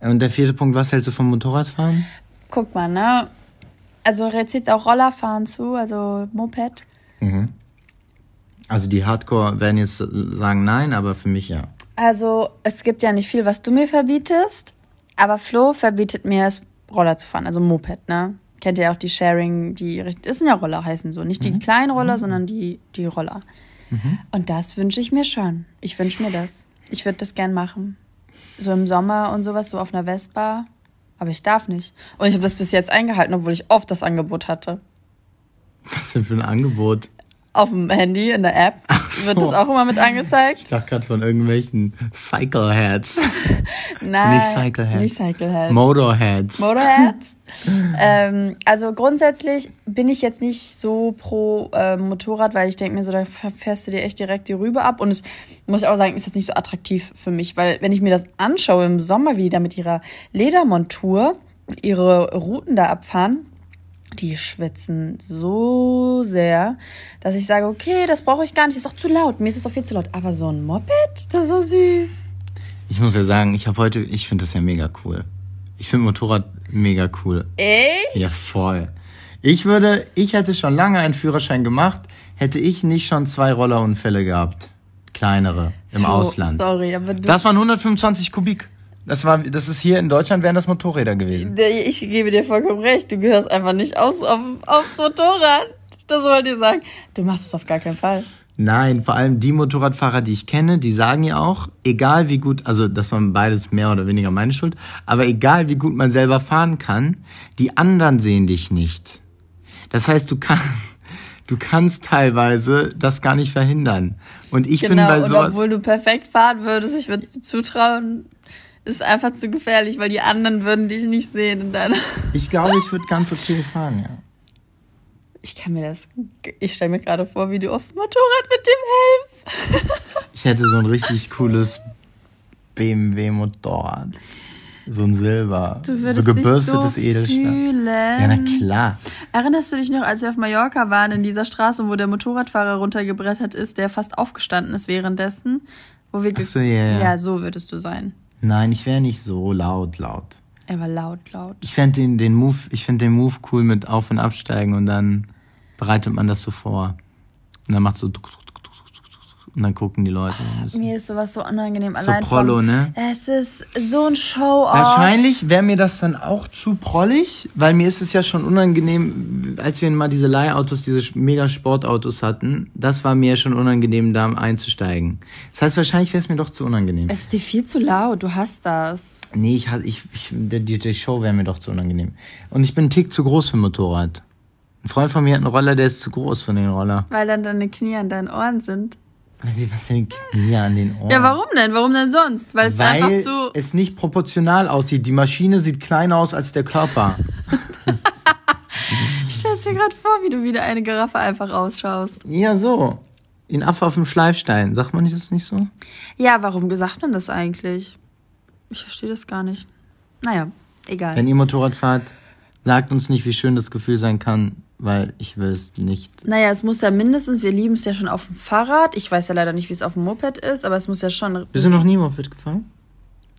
Und der vierte Punkt, was hältst du vom Motorradfahren? Guck mal, ne? Also, er zählt auch Rollerfahren zu, also Moped. Mhm. Also die Hardcore werden jetzt sagen nein, aber für mich ja. Also es gibt ja nicht viel, was du mir verbietest, aber Flo verbietet mir es, Roller zu fahren, also Moped, ne? Kennt ihr ja auch die Sharing, die das sind ja Roller heißen so. Nicht die mhm. kleinen Roller, mhm. sondern die, die Roller. Mhm. Und das wünsche ich mir schon. Ich wünsche mir das. Ich würde das gern machen. So im Sommer und sowas, so auf einer Vespa. Aber ich darf nicht. Und ich habe das bis jetzt eingehalten, obwohl ich oft das Angebot hatte. Was denn für ein Angebot? auf dem Handy in der App so. wird das auch immer mit angezeigt. Ich dachte gerade von irgendwelchen Cycleheads. Nein, nicht Cycleheads. Nicht Cycleheads. Motorheads. Motorheads. ähm, also grundsätzlich bin ich jetzt nicht so pro äh, Motorrad, weil ich denke mir so, da fährst du dir echt direkt die Rübe ab. Und es muss ich auch sagen, ist jetzt nicht so attraktiv für mich, weil wenn ich mir das anschaue im Sommer, wie die da mit ihrer Ledermontur ihre Routen da abfahren, die schwitzen so sehr, dass ich sage, okay, das brauche ich gar nicht, ist auch zu laut, mir ist es auch viel zu laut. Aber so ein Moped, das ist so süß. Ich muss ja sagen, ich habe heute, ich finde das ja mega cool. Ich finde Motorrad mega cool. Echt? Ja, voll. Ich würde, ich hätte schon lange einen Führerschein gemacht, hätte ich nicht schon zwei Rollerunfälle gehabt. Kleinere im so, Ausland. Sorry, aber du. Das waren 125 Kubik. Das war, das ist hier in Deutschland wären das Motorräder gewesen. Ich, gebe dir vollkommen recht. Du gehörst einfach nicht aus auf, aufs Motorrad. Das wollte ich sagen. Du machst es auf gar keinen Fall. Nein, vor allem die Motorradfahrer, die ich kenne, die sagen ja auch, egal wie gut, also das war beides mehr oder weniger meine Schuld, aber egal wie gut man selber fahren kann, die anderen sehen dich nicht. Das heißt, du kannst, du kannst teilweise das gar nicht verhindern. Und ich genau, bin bei sowas. Obwohl du perfekt fahren würdest, ich würde es dir zutrauen ist einfach zu gefährlich, weil die anderen würden dich nicht sehen in deiner. Ich glaube, ich würde ganz okay fahren, ja. Ich kann mir das. Ich stelle mir gerade vor, wie du auf dem Motorrad mit dem Helm. Ich hätte so ein richtig cooles BMW-Motorrad. So ein Silber. Du würdest so gebürstetes dich so Edelstahl. Ja, na klar. Erinnerst du dich noch, als wir auf Mallorca waren, in dieser Straße, wo der Motorradfahrer runtergebrettert ist, der fast aufgestanden ist währenddessen? Wo wir Ach so, yeah, ja, ja, so würdest du sein. Nein, ich wäre nicht so laut, laut. Er war laut, laut. Ich fände den, den, Move, ich fänd den Move cool mit Auf- und Absteigen und dann bereitet man das so vor. Und dann macht so. Druck, und dann gucken die Leute. Oh, mir ist sowas so unangenehm. So Allein prollo, vom, ne? Es ist so ein Show-off. Wahrscheinlich wäre mir das dann auch zu prollig, weil mir ist es ja schon unangenehm, als wir mal diese Leihautos, diese mega Sportautos hatten, das war mir schon unangenehm, da einzusteigen. Das heißt, wahrscheinlich wäre es mir doch zu unangenehm. Es ist dir viel zu laut, du hast das. Nee, ich, ich, ich die, die Show wäre mir doch zu unangenehm. Und ich bin einen Tick zu groß für ein Motorrad. Ein Freund von mir hat einen Roller, der ist zu groß für den Roller. Weil dann deine Knie an deinen Ohren sind. Was für Knie an den Ohren. Ja, warum denn? Warum denn sonst? Weil es Weil einfach zu. es nicht proportional aussieht. Die Maschine sieht kleiner aus als der Körper. ich stell's mir gerade vor, wie du wieder eine Giraffe einfach ausschaust. Ja, so. In Affe auf dem Schleifstein. Sagt man das nicht so? Ja, warum gesagt man das eigentlich? Ich verstehe das gar nicht. Naja, egal. Wenn ihr Motorrad fahrt, sagt uns nicht, wie schön das Gefühl sein kann, weil ich will es nicht. Naja, es muss ja mindestens, wir lieben es ja schon auf dem Fahrrad. Ich weiß ja leider nicht, wie es auf dem Moped ist, aber es muss ja schon. Bist du noch nie Moped gefahren?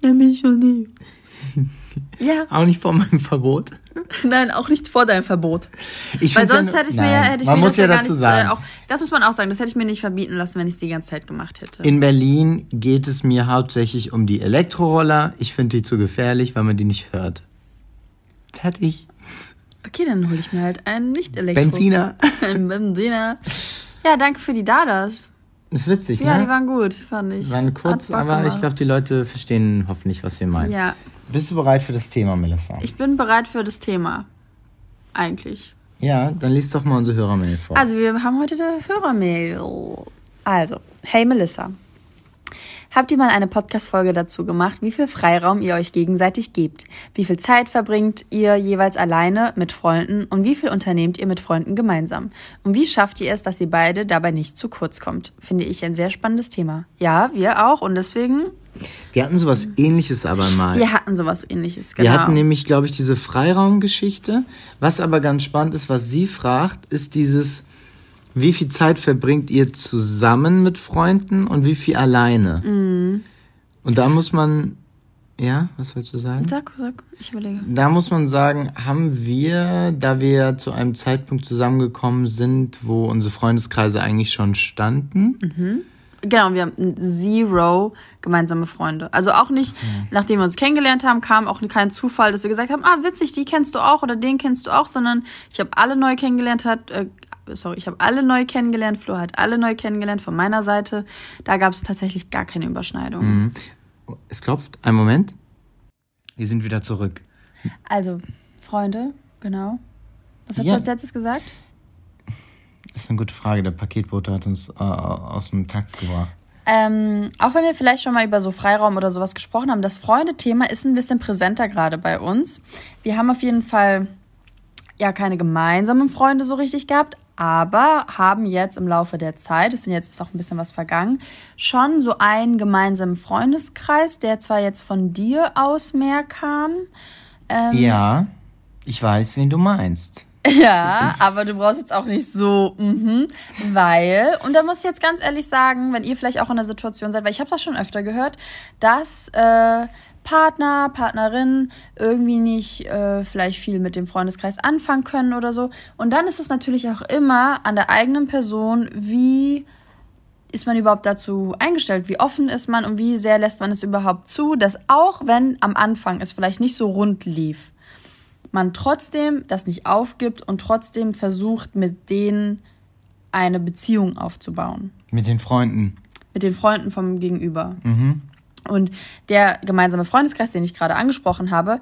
Nein, bin ich noch nie. ja. Auch nicht vor meinem Verbot? Nein, auch nicht vor deinem Verbot. Ich weil sonst ja hätte ich nein. mir, hätte ich man mir muss das ja dazu nicht, äh, sagen. Auch, das muss man auch sagen, das hätte ich mir nicht verbieten lassen, wenn ich es die ganze Zeit gemacht hätte. In Berlin geht es mir hauptsächlich um die Elektroroller. Ich finde die zu gefährlich, weil man die nicht hört. Fertig. Okay, dann hole ich mir halt einen Nicht-Elektro. Benziner. Ein Benziner. Ja, danke für die Dadas. Ist witzig, ja, ne? Ja, die waren gut, fand ich. Waren kurz, aber ich glaube, die Leute verstehen hoffentlich, was wir meinen. Ja. Bist du bereit für das Thema, Melissa? Ich bin bereit für das Thema. Eigentlich. Ja, dann liest doch mal unsere Hörermail vor. Also, wir haben heute eine Hörermail. Also, hey Melissa, Habt ihr mal eine Podcast-Folge dazu gemacht, wie viel Freiraum ihr euch gegenseitig gebt? Wie viel Zeit verbringt ihr jeweils alleine mit Freunden und wie viel unternehmt ihr mit Freunden gemeinsam? Und wie schafft ihr es, dass ihr beide dabei nicht zu kurz kommt? Finde ich ein sehr spannendes Thema. Ja, wir auch und deswegen wir hatten sowas ähnliches aber mal. Wir hatten sowas ähnliches, genau. Wir hatten nämlich, glaube ich, diese Freiraumgeschichte. Was aber ganz spannend ist, was sie fragt, ist dieses, wie viel Zeit verbringt ihr zusammen mit Freunden und wie viel alleine? Mhm. Und da muss man, ja, was willst du sagen? Sag, sag, ich überlege. Da muss man sagen, haben wir, da wir zu einem Zeitpunkt zusammengekommen sind, wo unsere Freundeskreise eigentlich schon standen, mhm. Genau, wir haben zero gemeinsame Freunde. Also auch nicht, mhm. nachdem wir uns kennengelernt haben, kam auch kein Zufall, dass wir gesagt haben, ah, witzig, die kennst du auch oder den kennst du auch, sondern ich habe alle neu kennengelernt, hat, äh, sorry, ich habe alle neu kennengelernt, Flo hat alle neu kennengelernt von meiner Seite. Da gab es tatsächlich gar keine Überschneidung. Mhm. Es klopft, einen Moment. Wir sind wieder zurück. Also, Freunde, genau. Was hast ja. du als letztes gesagt? Das ist eine gute Frage. Der Paketbote hat uns äh, aus dem Takt gebracht. Ähm, auch wenn wir vielleicht schon mal über so Freiraum oder sowas gesprochen haben, das Freunde-Thema ist ein bisschen präsenter gerade bei uns. Wir haben auf jeden Fall ja keine gemeinsamen Freunde so richtig gehabt, aber haben jetzt im Laufe der Zeit, es sind jetzt auch ein bisschen was vergangen, schon so einen gemeinsamen Freundeskreis, der zwar jetzt von dir aus mehr kam. Ähm, ja, ich weiß, wen du meinst. Ja, aber du brauchst jetzt auch nicht so, mhm, weil, und da muss ich jetzt ganz ehrlich sagen, wenn ihr vielleicht auch in der Situation seid, weil ich habe das schon öfter gehört, dass äh, Partner, Partnerin irgendwie nicht äh, vielleicht viel mit dem Freundeskreis anfangen können oder so. Und dann ist es natürlich auch immer an der eigenen Person, wie ist man überhaupt dazu eingestellt? Wie offen ist man und wie sehr lässt man es überhaupt zu, dass auch wenn am Anfang es vielleicht nicht so rund lief, man trotzdem das nicht aufgibt und trotzdem versucht, mit denen eine Beziehung aufzubauen. Mit den Freunden. Mit den Freunden vom Gegenüber. Mhm. Und der gemeinsame Freundeskreis, den ich gerade angesprochen habe,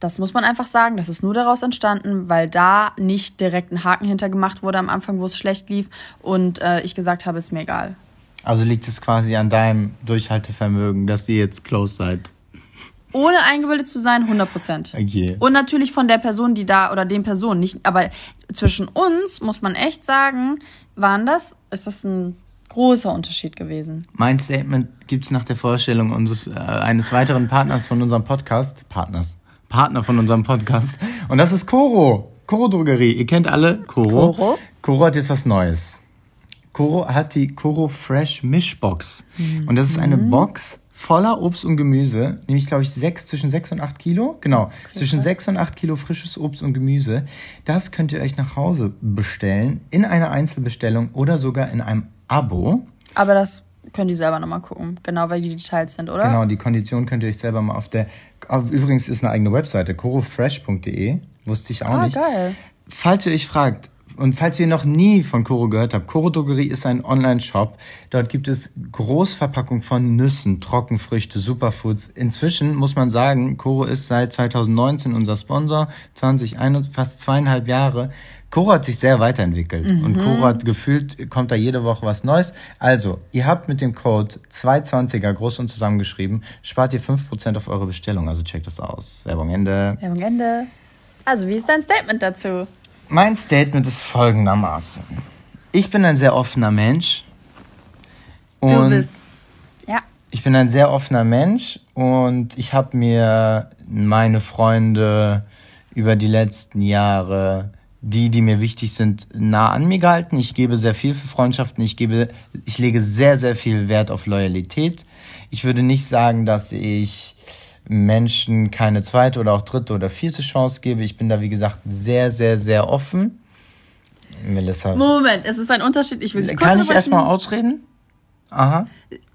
das muss man einfach sagen, das ist nur daraus entstanden, weil da nicht direkt ein Haken hintergemacht wurde am Anfang, wo es schlecht lief und äh, ich gesagt habe, ist mir egal. Also liegt es quasi an deinem Durchhaltevermögen, dass ihr jetzt close seid. Ohne eingebildet zu sein, 100 Prozent. Okay. Und natürlich von der Person, die da, oder den Personen, nicht, aber zwischen uns muss man echt sagen, waren das, ist das ein großer Unterschied gewesen. Mein Statement gibt es nach der Vorstellung unseres, äh, eines weiteren Partners von unserem Podcast. Partners. Partner von unserem Podcast. Und das ist Coro Coro Drogerie. Ihr kennt alle Coro Coro Coro hat jetzt was Neues. Coro hat die Coro Fresh Mischbox. Mhm. Und das ist eine Box voller Obst und Gemüse, nämlich glaube ich sechs, zwischen 6 und 8 Kilo, genau, okay. zwischen 6 und 8 Kilo frisches Obst und Gemüse. Das könnt ihr euch nach Hause bestellen, in einer Einzelbestellung oder sogar in einem Abo. Aber das könnt ihr selber nochmal gucken, genau, weil die Details sind, oder? Genau, die Kondition könnt ihr euch selber mal auf der. Auf, übrigens ist eine eigene Webseite, corofresh.de. Wusste ich auch ah, nicht. Geil. Falls ihr euch fragt, und falls ihr noch nie von Koro gehört habt, Koro Drogerie ist ein Online-Shop. Dort gibt es Großverpackung von Nüssen, Trockenfrüchte, Superfoods. Inzwischen muss man sagen, Koro ist seit 2019 unser Sponsor, 2021, fast zweieinhalb Jahre. Koro hat sich sehr weiterentwickelt mhm. und Koro hat gefühlt, kommt da jede Woche was Neues. Also, ihr habt mit dem Code 220er groß und zusammengeschrieben, spart ihr 5% auf eure Bestellung. Also checkt das aus. Werbung Ende. Werbung Ende. Also, wie ist dein Statement dazu? Mein Statement ist folgendermaßen. Ich bin ein sehr offener Mensch. du bist. Ja. Ich bin ein sehr offener Mensch und ich habe mir meine Freunde über die letzten Jahre, die, die mir wichtig sind, nah an mir gehalten. Ich gebe sehr viel für Freundschaften. Ich gebe, ich lege sehr, sehr viel Wert auf Loyalität. Ich würde nicht sagen, dass ich Menschen keine zweite oder auch dritte oder vierte Chance gebe. Ich bin da, wie gesagt, sehr, sehr, sehr offen. Melissa. Moment, es ist ein Unterschied. Ich will kurz Kann ich erstmal ausreden? Aha.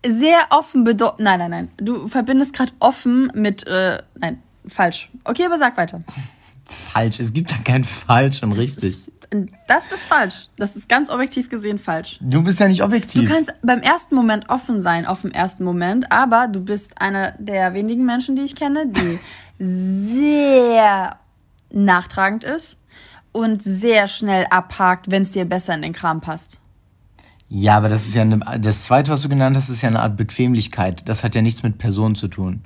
Sehr offen bedeutet. Nein, nein, nein. Du verbindest gerade offen mit. Äh, nein, falsch. Okay, aber sag weiter. Falsch. Es gibt da kein falsch und das richtig. Ist, das ist falsch. Das ist ganz objektiv gesehen falsch. Du bist ja nicht objektiv. Du kannst beim ersten Moment offen sein, auf dem ersten Moment, aber du bist einer der wenigen Menschen, die ich kenne, die sehr nachtragend ist und sehr schnell abhakt, wenn es dir besser in den Kram passt. Ja, aber das ist ja eine, das zweite, was du genannt hast, ist ja eine Art Bequemlichkeit. Das hat ja nichts mit Personen zu tun.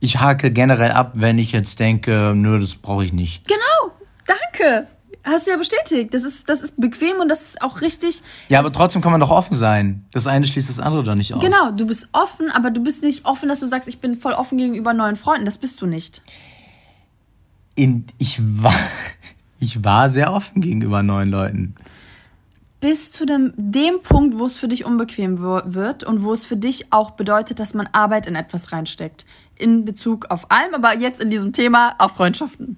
Ich hake generell ab, wenn ich jetzt denke, nö, das brauche ich nicht. Genau, danke. Hast du ja bestätigt. Das ist, das ist bequem und das ist auch richtig. Ja, aber trotzdem kann man doch offen sein. Das eine schließt das andere doch nicht aus. Genau, du bist offen, aber du bist nicht offen, dass du sagst, ich bin voll offen gegenüber neuen Freunden. Das bist du nicht. In, ich, war, ich war sehr offen gegenüber neuen Leuten. Bis zu dem, dem Punkt, wo es für dich unbequem wird und wo es für dich auch bedeutet, dass man Arbeit in etwas reinsteckt. In Bezug auf allem, aber jetzt in diesem Thema auf Freundschaften.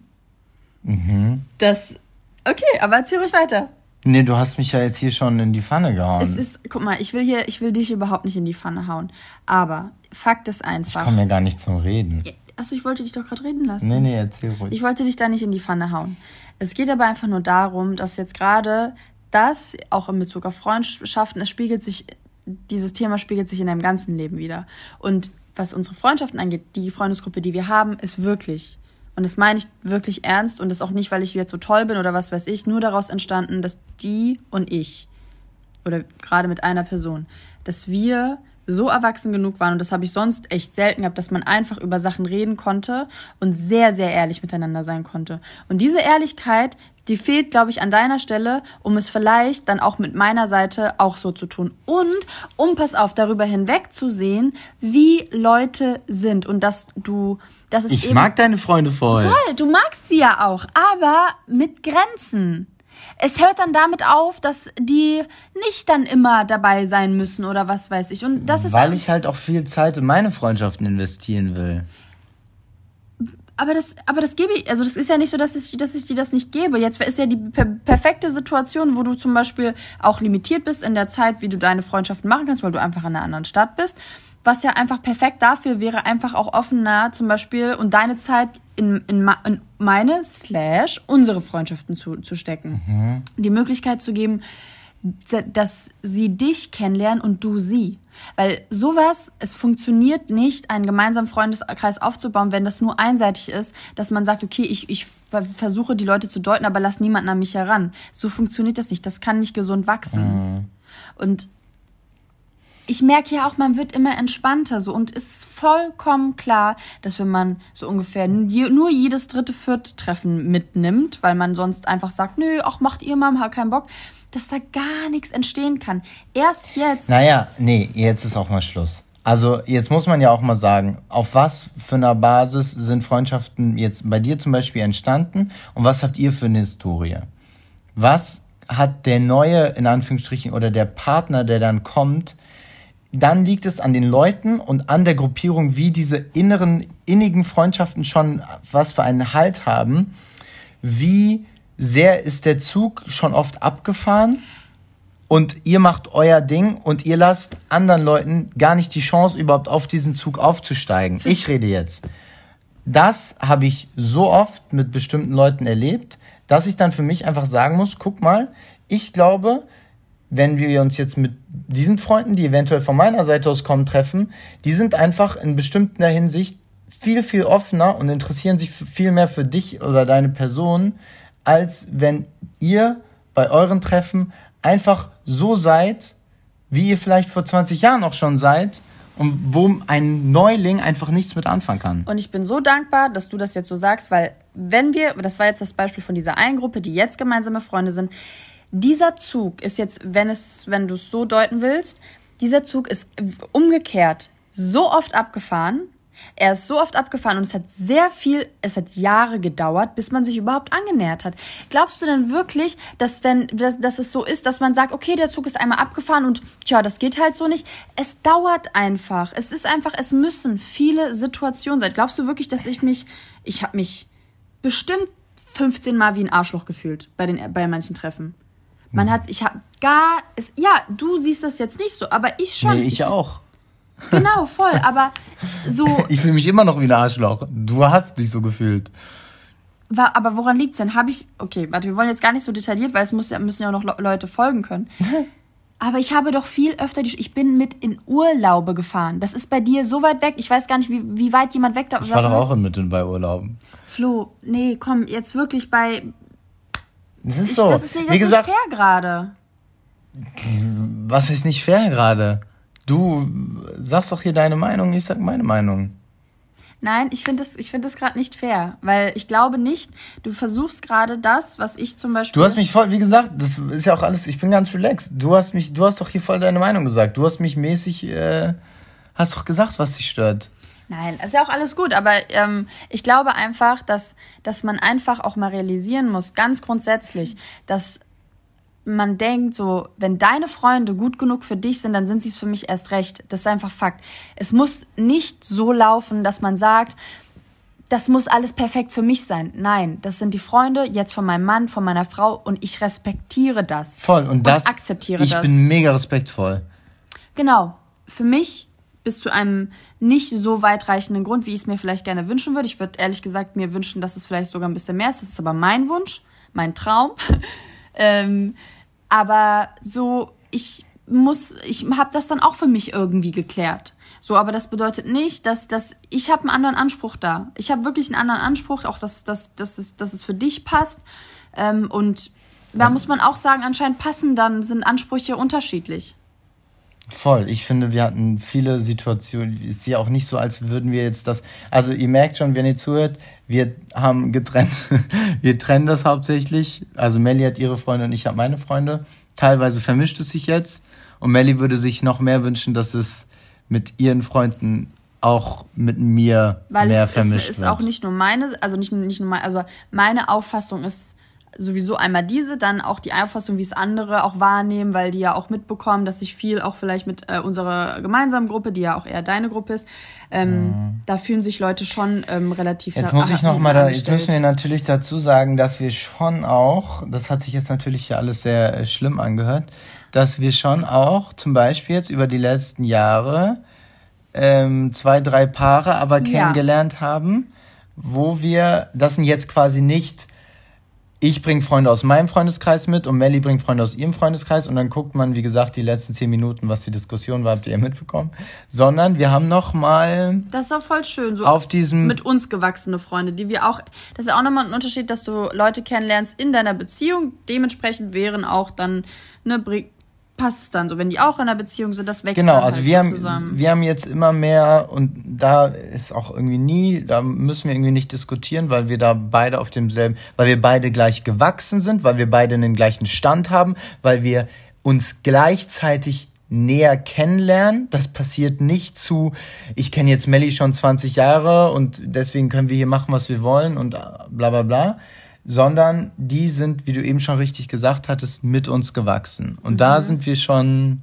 Mhm. Das Okay, aber erzähl ruhig weiter. Nee, du hast mich ja jetzt hier schon in die Pfanne gehauen. Es ist, guck mal, ich will hier, ich will dich überhaupt nicht in die Pfanne hauen. Aber Fakt ist einfach. Ich komme ja gar nicht zum Reden. Achso, ich wollte dich doch gerade reden lassen. Nee, nee, erzähl ruhig. Ich wollte dich da nicht in die Pfanne hauen. Es geht aber einfach nur darum, dass jetzt gerade das, auch in Bezug auf Freundschaften, es spiegelt sich, dieses Thema spiegelt sich in deinem ganzen Leben wieder. Und was unsere Freundschaften angeht, die Freundesgruppe, die wir haben, ist wirklich und das meine ich wirklich ernst und das auch nicht, weil ich jetzt so toll bin oder was weiß ich, nur daraus entstanden, dass die und ich, oder gerade mit einer Person, dass wir so erwachsen genug waren, und das habe ich sonst echt selten gehabt, dass man einfach über Sachen reden konnte und sehr, sehr ehrlich miteinander sein konnte. Und diese Ehrlichkeit, die fehlt, glaube ich, an deiner Stelle, um es vielleicht dann auch mit meiner Seite auch so zu tun. Und um, pass auf, darüber hinweg zu sehen, wie Leute sind und dass du, das ist. Ich mag deine Freunde voll. Voll, du magst sie ja auch, aber mit Grenzen es hört dann damit auf, dass die nicht dann immer dabei sein müssen oder was weiß ich. Und das ist weil ich halt auch viel Zeit in meine Freundschaften investieren will. Aber das, aber das gebe ich, also das ist ja nicht so, dass ich, dass ich dir das nicht gebe. Jetzt ist ja die per perfekte Situation, wo du zum Beispiel auch limitiert bist in der Zeit, wie du deine Freundschaften machen kannst, weil du einfach in einer anderen Stadt bist was ja einfach perfekt dafür wäre, einfach auch offener zum Beispiel und deine Zeit in, in, in meine slash unsere Freundschaften zu, zu stecken. Mhm. Die Möglichkeit zu geben, dass sie dich kennenlernen und du sie. Weil sowas, es funktioniert nicht, einen gemeinsamen Freundeskreis aufzubauen, wenn das nur einseitig ist, dass man sagt, okay, ich, ich versuche die Leute zu deuten, aber lass niemanden an mich heran. So funktioniert das nicht. Das kann nicht gesund wachsen. Mhm. Und ich merke ja auch, man wird immer entspannter so und es ist vollkommen klar, dass wenn man so ungefähr nur jedes dritte, vierte Treffen mitnimmt, weil man sonst einfach sagt, nö, ach, macht ihr mal, hab keinen Bock, dass da gar nichts entstehen kann. Erst jetzt. Naja, nee, jetzt ist auch mal Schluss. Also jetzt muss man ja auch mal sagen, auf was für einer Basis sind Freundschaften jetzt bei dir zum Beispiel entstanden und was habt ihr für eine Historie? Was hat der neue, in Anführungsstrichen, oder der Partner, der dann kommt, dann liegt es an den Leuten und an der Gruppierung, wie diese inneren, innigen Freundschaften schon was für einen Halt haben. Wie sehr ist der Zug schon oft abgefahren und ihr macht euer Ding und ihr lasst anderen Leuten gar nicht die Chance, überhaupt auf diesen Zug aufzusteigen. Ich rede jetzt. Das habe ich so oft mit bestimmten Leuten erlebt, dass ich dann für mich einfach sagen muss, guck mal, ich glaube, wenn wir uns jetzt mit diesen Freunden, die eventuell von meiner Seite aus kommen, treffen, die sind einfach in bestimmter Hinsicht viel, viel offener und interessieren sich viel mehr für dich oder deine Person, als wenn ihr bei euren Treffen einfach so seid, wie ihr vielleicht vor 20 Jahren auch schon seid und wo ein Neuling einfach nichts mit anfangen kann. Und ich bin so dankbar, dass du das jetzt so sagst, weil wenn wir, das war jetzt das Beispiel von dieser einen Gruppe, die jetzt gemeinsame Freunde sind, dieser Zug ist jetzt, wenn es, wenn du es so deuten willst, dieser Zug ist umgekehrt so oft abgefahren. Er ist so oft abgefahren und es hat sehr viel, es hat Jahre gedauert, bis man sich überhaupt angenähert hat. Glaubst du denn wirklich, dass wenn, dass, dass es so ist, dass man sagt, okay, der Zug ist einmal abgefahren und tja, das geht halt so nicht. Es dauert einfach. Es ist einfach, es müssen viele Situationen sein. Glaubst du wirklich, dass ich mich, ich habe mich bestimmt 15 Mal wie ein Arschloch gefühlt bei den, bei manchen Treffen. Man hm. hat, ich habe gar, es, ja, du siehst das jetzt nicht so, aber ich schon. Nee, ich, ich auch. Genau, voll, aber so. Ich fühle mich immer noch wie ein Arschloch. Du hast dich so gefühlt. War, aber woran liegt's denn? Habe ich, okay, warte, wir wollen jetzt gar nicht so detailliert, weil es muss, müssen ja auch noch Leute folgen können. Aber ich habe doch viel öfter, die, ich bin mit in Urlaube gefahren. Das ist bei dir so weit weg. Ich weiß gar nicht, wie, wie weit jemand weg da Ich war doch auch mit in bei Urlauben. Flo, nee, komm, jetzt wirklich bei, das ist ich, so. Das ist nicht, das Wie gesagt, nicht fair gerade. Was ist nicht fair gerade? Du sagst doch hier deine Meinung, ich sag meine Meinung. Nein, ich finde das, find das gerade nicht fair, weil ich glaube nicht, du versuchst gerade das, was ich zum Beispiel. Du hast mich voll, wie gesagt, das ist ja auch alles, ich bin ganz relaxed. Du hast mich, du hast doch hier voll deine Meinung gesagt. Du hast mich mäßig, äh, hast doch gesagt, was dich stört. Nein, ist ja auch alles gut, aber ähm, ich glaube einfach, dass, dass man einfach auch mal realisieren muss, ganz grundsätzlich, dass man denkt, so, wenn deine Freunde gut genug für dich sind, dann sind sie es für mich erst recht. Das ist einfach Fakt. Es muss nicht so laufen, dass man sagt, das muss alles perfekt für mich sein. Nein, das sind die Freunde jetzt von meinem Mann, von meiner Frau und ich respektiere das. Voll und das und akzeptiere ich das. Ich bin mega respektvoll. Genau. Für mich bis zu einem nicht so weitreichenden Grund, wie ich es mir vielleicht gerne wünschen würde. Ich würde ehrlich gesagt mir wünschen, dass es vielleicht sogar ein bisschen mehr ist. Das ist aber mein Wunsch, mein Traum. ähm, aber so, ich muss, ich habe das dann auch für mich irgendwie geklärt. So, aber das bedeutet nicht, dass, dass ich habe einen anderen Anspruch da. Ich habe wirklich einen anderen Anspruch, auch dass, dass, dass, es, dass es für dich passt. Ähm, und da muss man auch sagen, anscheinend passen dann, sind Ansprüche unterschiedlich. Voll. Ich finde, wir hatten viele Situationen. ist ja auch nicht so, als würden wir jetzt das. Also ihr merkt schon, wenn ihr zuhört, wir haben getrennt. wir trennen das hauptsächlich. Also Melly hat ihre Freunde und ich habe meine Freunde. Teilweise vermischt es sich jetzt. Und Melly würde sich noch mehr wünschen, dass es mit ihren Freunden auch mit mir Weil mehr es, vermischt ist, es, es ist auch nicht nur meine, also nicht, nicht nur meine, also meine Auffassung ist sowieso einmal diese, dann auch die Auffassung, wie es andere auch wahrnehmen, weil die ja auch mitbekommen, dass sich viel auch vielleicht mit äh, unserer gemeinsamen Gruppe, die ja auch eher deine Gruppe ist, ähm, mhm. da fühlen sich Leute schon ähm, relativ Jetzt muss ich noch mal da, jetzt müssen wir natürlich dazu sagen, dass wir schon auch, das hat sich jetzt natürlich ja alles sehr äh, schlimm angehört, dass wir schon auch zum Beispiel jetzt über die letzten Jahre ähm, zwei, drei Paare aber kennengelernt ja. haben, wo wir, das sind jetzt quasi nicht ich bringe Freunde aus meinem Freundeskreis mit und Melly bringt Freunde aus ihrem Freundeskreis und dann guckt man, wie gesagt, die letzten zehn Minuten, was die Diskussion war, habt ihr mitbekommen. Sondern wir haben nochmal. Das ist auch voll schön, so auf diesem mit uns gewachsene Freunde, die wir auch... Das ist auch nochmal ein Unterschied, dass du Leute kennenlernst in deiner Beziehung. Dementsprechend wären auch dann, ne, passt es dann so. Wenn die auch in einer Beziehung sind, das wächst genau, dann also halt wir so haben, zusammen. Wir haben jetzt immer mehr und da ist auch irgendwie nie, da müssen wir irgendwie nicht diskutieren, weil wir da beide auf demselben, weil wir beide gleich gewachsen sind, weil wir beide den gleichen Stand haben, weil wir uns gleichzeitig näher kennenlernen. Das passiert nicht zu, ich kenne jetzt Melly schon 20 Jahre und deswegen können wir hier machen, was wir wollen und bla bla bla, sondern die sind, wie du eben schon richtig gesagt hattest, mit uns gewachsen. Und mhm. da sind wir schon,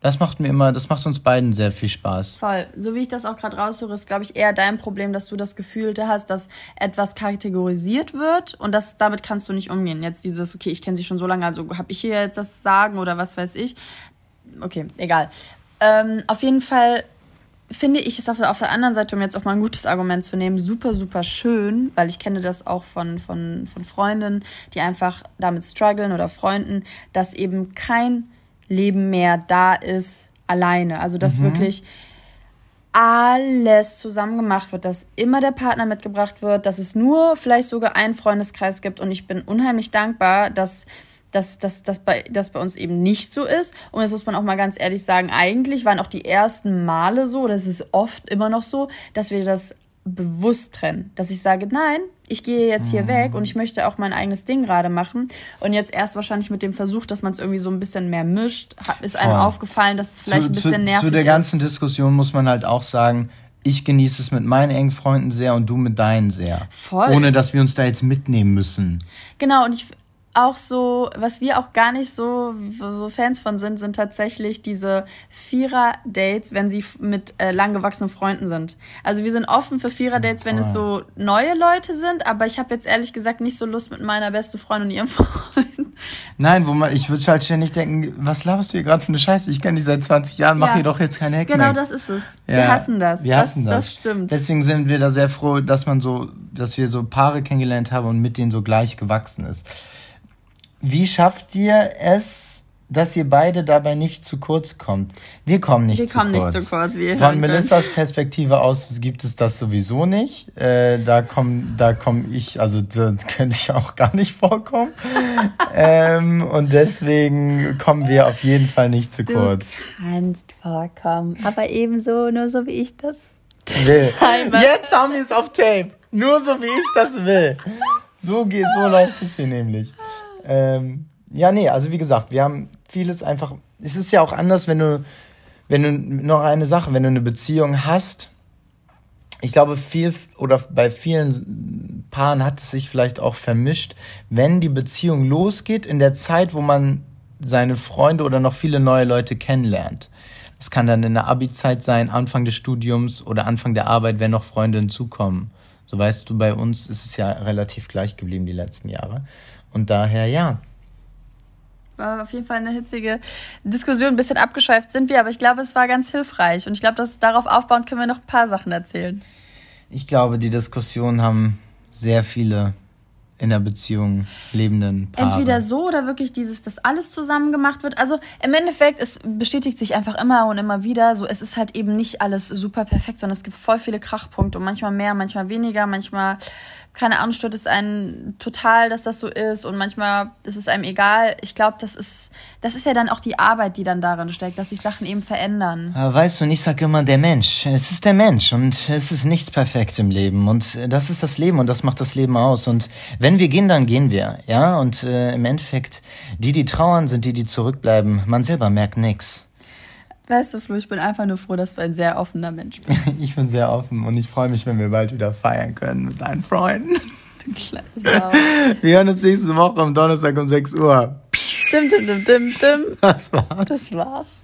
das macht mir immer, das macht uns beiden sehr viel Spaß. Voll. So wie ich das auch gerade raushöre, ist, glaube ich, eher dein Problem, dass du das Gefühl hast, dass etwas kategorisiert wird und das, damit kannst du nicht umgehen. Jetzt dieses, okay, ich kenne sie schon so lange, also habe ich hier jetzt das Sagen oder was weiß ich. Okay, egal. Ähm, auf jeden Fall finde ich es auf, auf, der anderen Seite, um jetzt auch mal ein gutes Argument zu nehmen, super, super schön, weil ich kenne das auch von, von, von Freundinnen, die einfach damit strugglen oder Freunden, dass eben kein Leben mehr da ist alleine. Also dass mhm. wirklich alles zusammen gemacht wird, dass immer der Partner mitgebracht wird, dass es nur vielleicht sogar einen Freundeskreis gibt. Und ich bin unheimlich dankbar, dass dass, dass, dass, bei, dass bei uns eben nicht so ist. Und das muss man auch mal ganz ehrlich sagen, eigentlich waren auch die ersten Male so, das ist oft immer noch so, dass wir das bewusst trennen. Dass ich sage, nein, ich gehe jetzt hier weg und ich möchte auch mein eigenes Ding gerade machen. Und jetzt erst wahrscheinlich mit dem Versuch, dass man es irgendwie so ein bisschen mehr mischt, ist einem Voll. aufgefallen, dass es vielleicht zu, ein bisschen zu, nervig ist. Zu der ganzen ist. Diskussion muss man halt auch sagen, ich genieße es mit meinen engen Freunden sehr und du mit deinen sehr. Voll. Ohne dass wir uns da jetzt mitnehmen müssen. Genau, und ich, auch so, was wir auch gar nicht so, so Fans von sind, sind tatsächlich diese Vierer-Dates, wenn sie mit äh, langgewachsenen Freunden sind. Also wir sind offen für Vierer-Dates, wenn es ah. so neue Leute sind, aber ich habe jetzt ehrlich gesagt nicht so Lust mit meiner besten Freundin und ihrem Freund. Nein, wo man, ich würde halt ständig denken, was laberst du hier gerade für eine Scheiße? Ich kenne dich seit 20 Jahren, mach ja. hier doch jetzt keine Hacken. Genau, das ist es. Ja. Wir hassen das. Wir hassen das, das. Das stimmt. Deswegen sind wir da sehr froh, dass man so, dass wir so Paare kennengelernt haben und mit denen so gleich gewachsen ist. Wie schafft ihr es, dass ihr beide dabei nicht zu kurz kommt. Wir kommen nicht, wir zu, kommen kurz. nicht zu kurz. Von Melissas Perspektive aus gibt es das sowieso nicht. Äh, da komme da komm ich, also das könnte ich auch gar nicht vorkommen. ähm, und deswegen kommen wir auf jeden Fall nicht zu du kurz. Du kannst vorkommen, aber ebenso, nur so wie ich das will. Jetzt haben wir es auf Tape. Nur so wie ich das will. So geht, so läuft es hier nämlich. Ähm, ja, nee, also wie gesagt, wir haben vieles einfach. Es ist ja auch anders, wenn du, wenn du noch eine Sache, wenn du eine Beziehung hast. Ich glaube, viel oder bei vielen Paaren hat es sich vielleicht auch vermischt, wenn die Beziehung losgeht in der Zeit, wo man seine Freunde oder noch viele neue Leute kennenlernt. Das kann dann in der Abi-Zeit sein, Anfang des Studiums oder Anfang der Arbeit, wenn noch Freunde hinzukommen. So weißt du, bei uns ist es ja relativ gleich geblieben die letzten Jahre. Und daher ja. War auf jeden Fall eine hitzige Diskussion. Ein bisschen abgeschweift sind wir, aber ich glaube, es war ganz hilfreich. Und ich glaube, dass darauf aufbauend können wir noch ein paar Sachen erzählen. Ich glaube, die Diskussion haben sehr viele in der Beziehung lebenden Paare. Entweder so oder wirklich dieses, dass alles zusammen gemacht wird. Also im Endeffekt, es bestätigt sich einfach immer und immer wieder. So, es ist halt eben nicht alles super perfekt, sondern es gibt voll viele Krachpunkte und manchmal mehr, manchmal weniger, manchmal keine Ahnung, stört es einen total, dass das so ist und manchmal ist es einem egal. Ich glaube, das ist, das ist ja dann auch die Arbeit, die dann darin steckt, dass sich Sachen eben verändern. Aber weißt du, und ich sage immer, der Mensch, es ist der Mensch und es ist nichts perfekt im Leben und das ist das Leben und das macht das Leben aus und wenn wir gehen, dann gehen wir, ja, und äh, im Endeffekt, die, die trauern, sind die, die zurückbleiben. Man selber merkt nichts. Weißt du, Flo, ich bin einfach nur froh, dass du ein sehr offener Mensch bist. ich bin sehr offen und ich freue mich, wenn wir bald wieder feiern können mit deinen Freunden. Du kleine Sau. Wir hören uns nächste Woche am Donnerstag um 6 Uhr. Dim, dim, dim, dim, dim. Das war's. Das war's.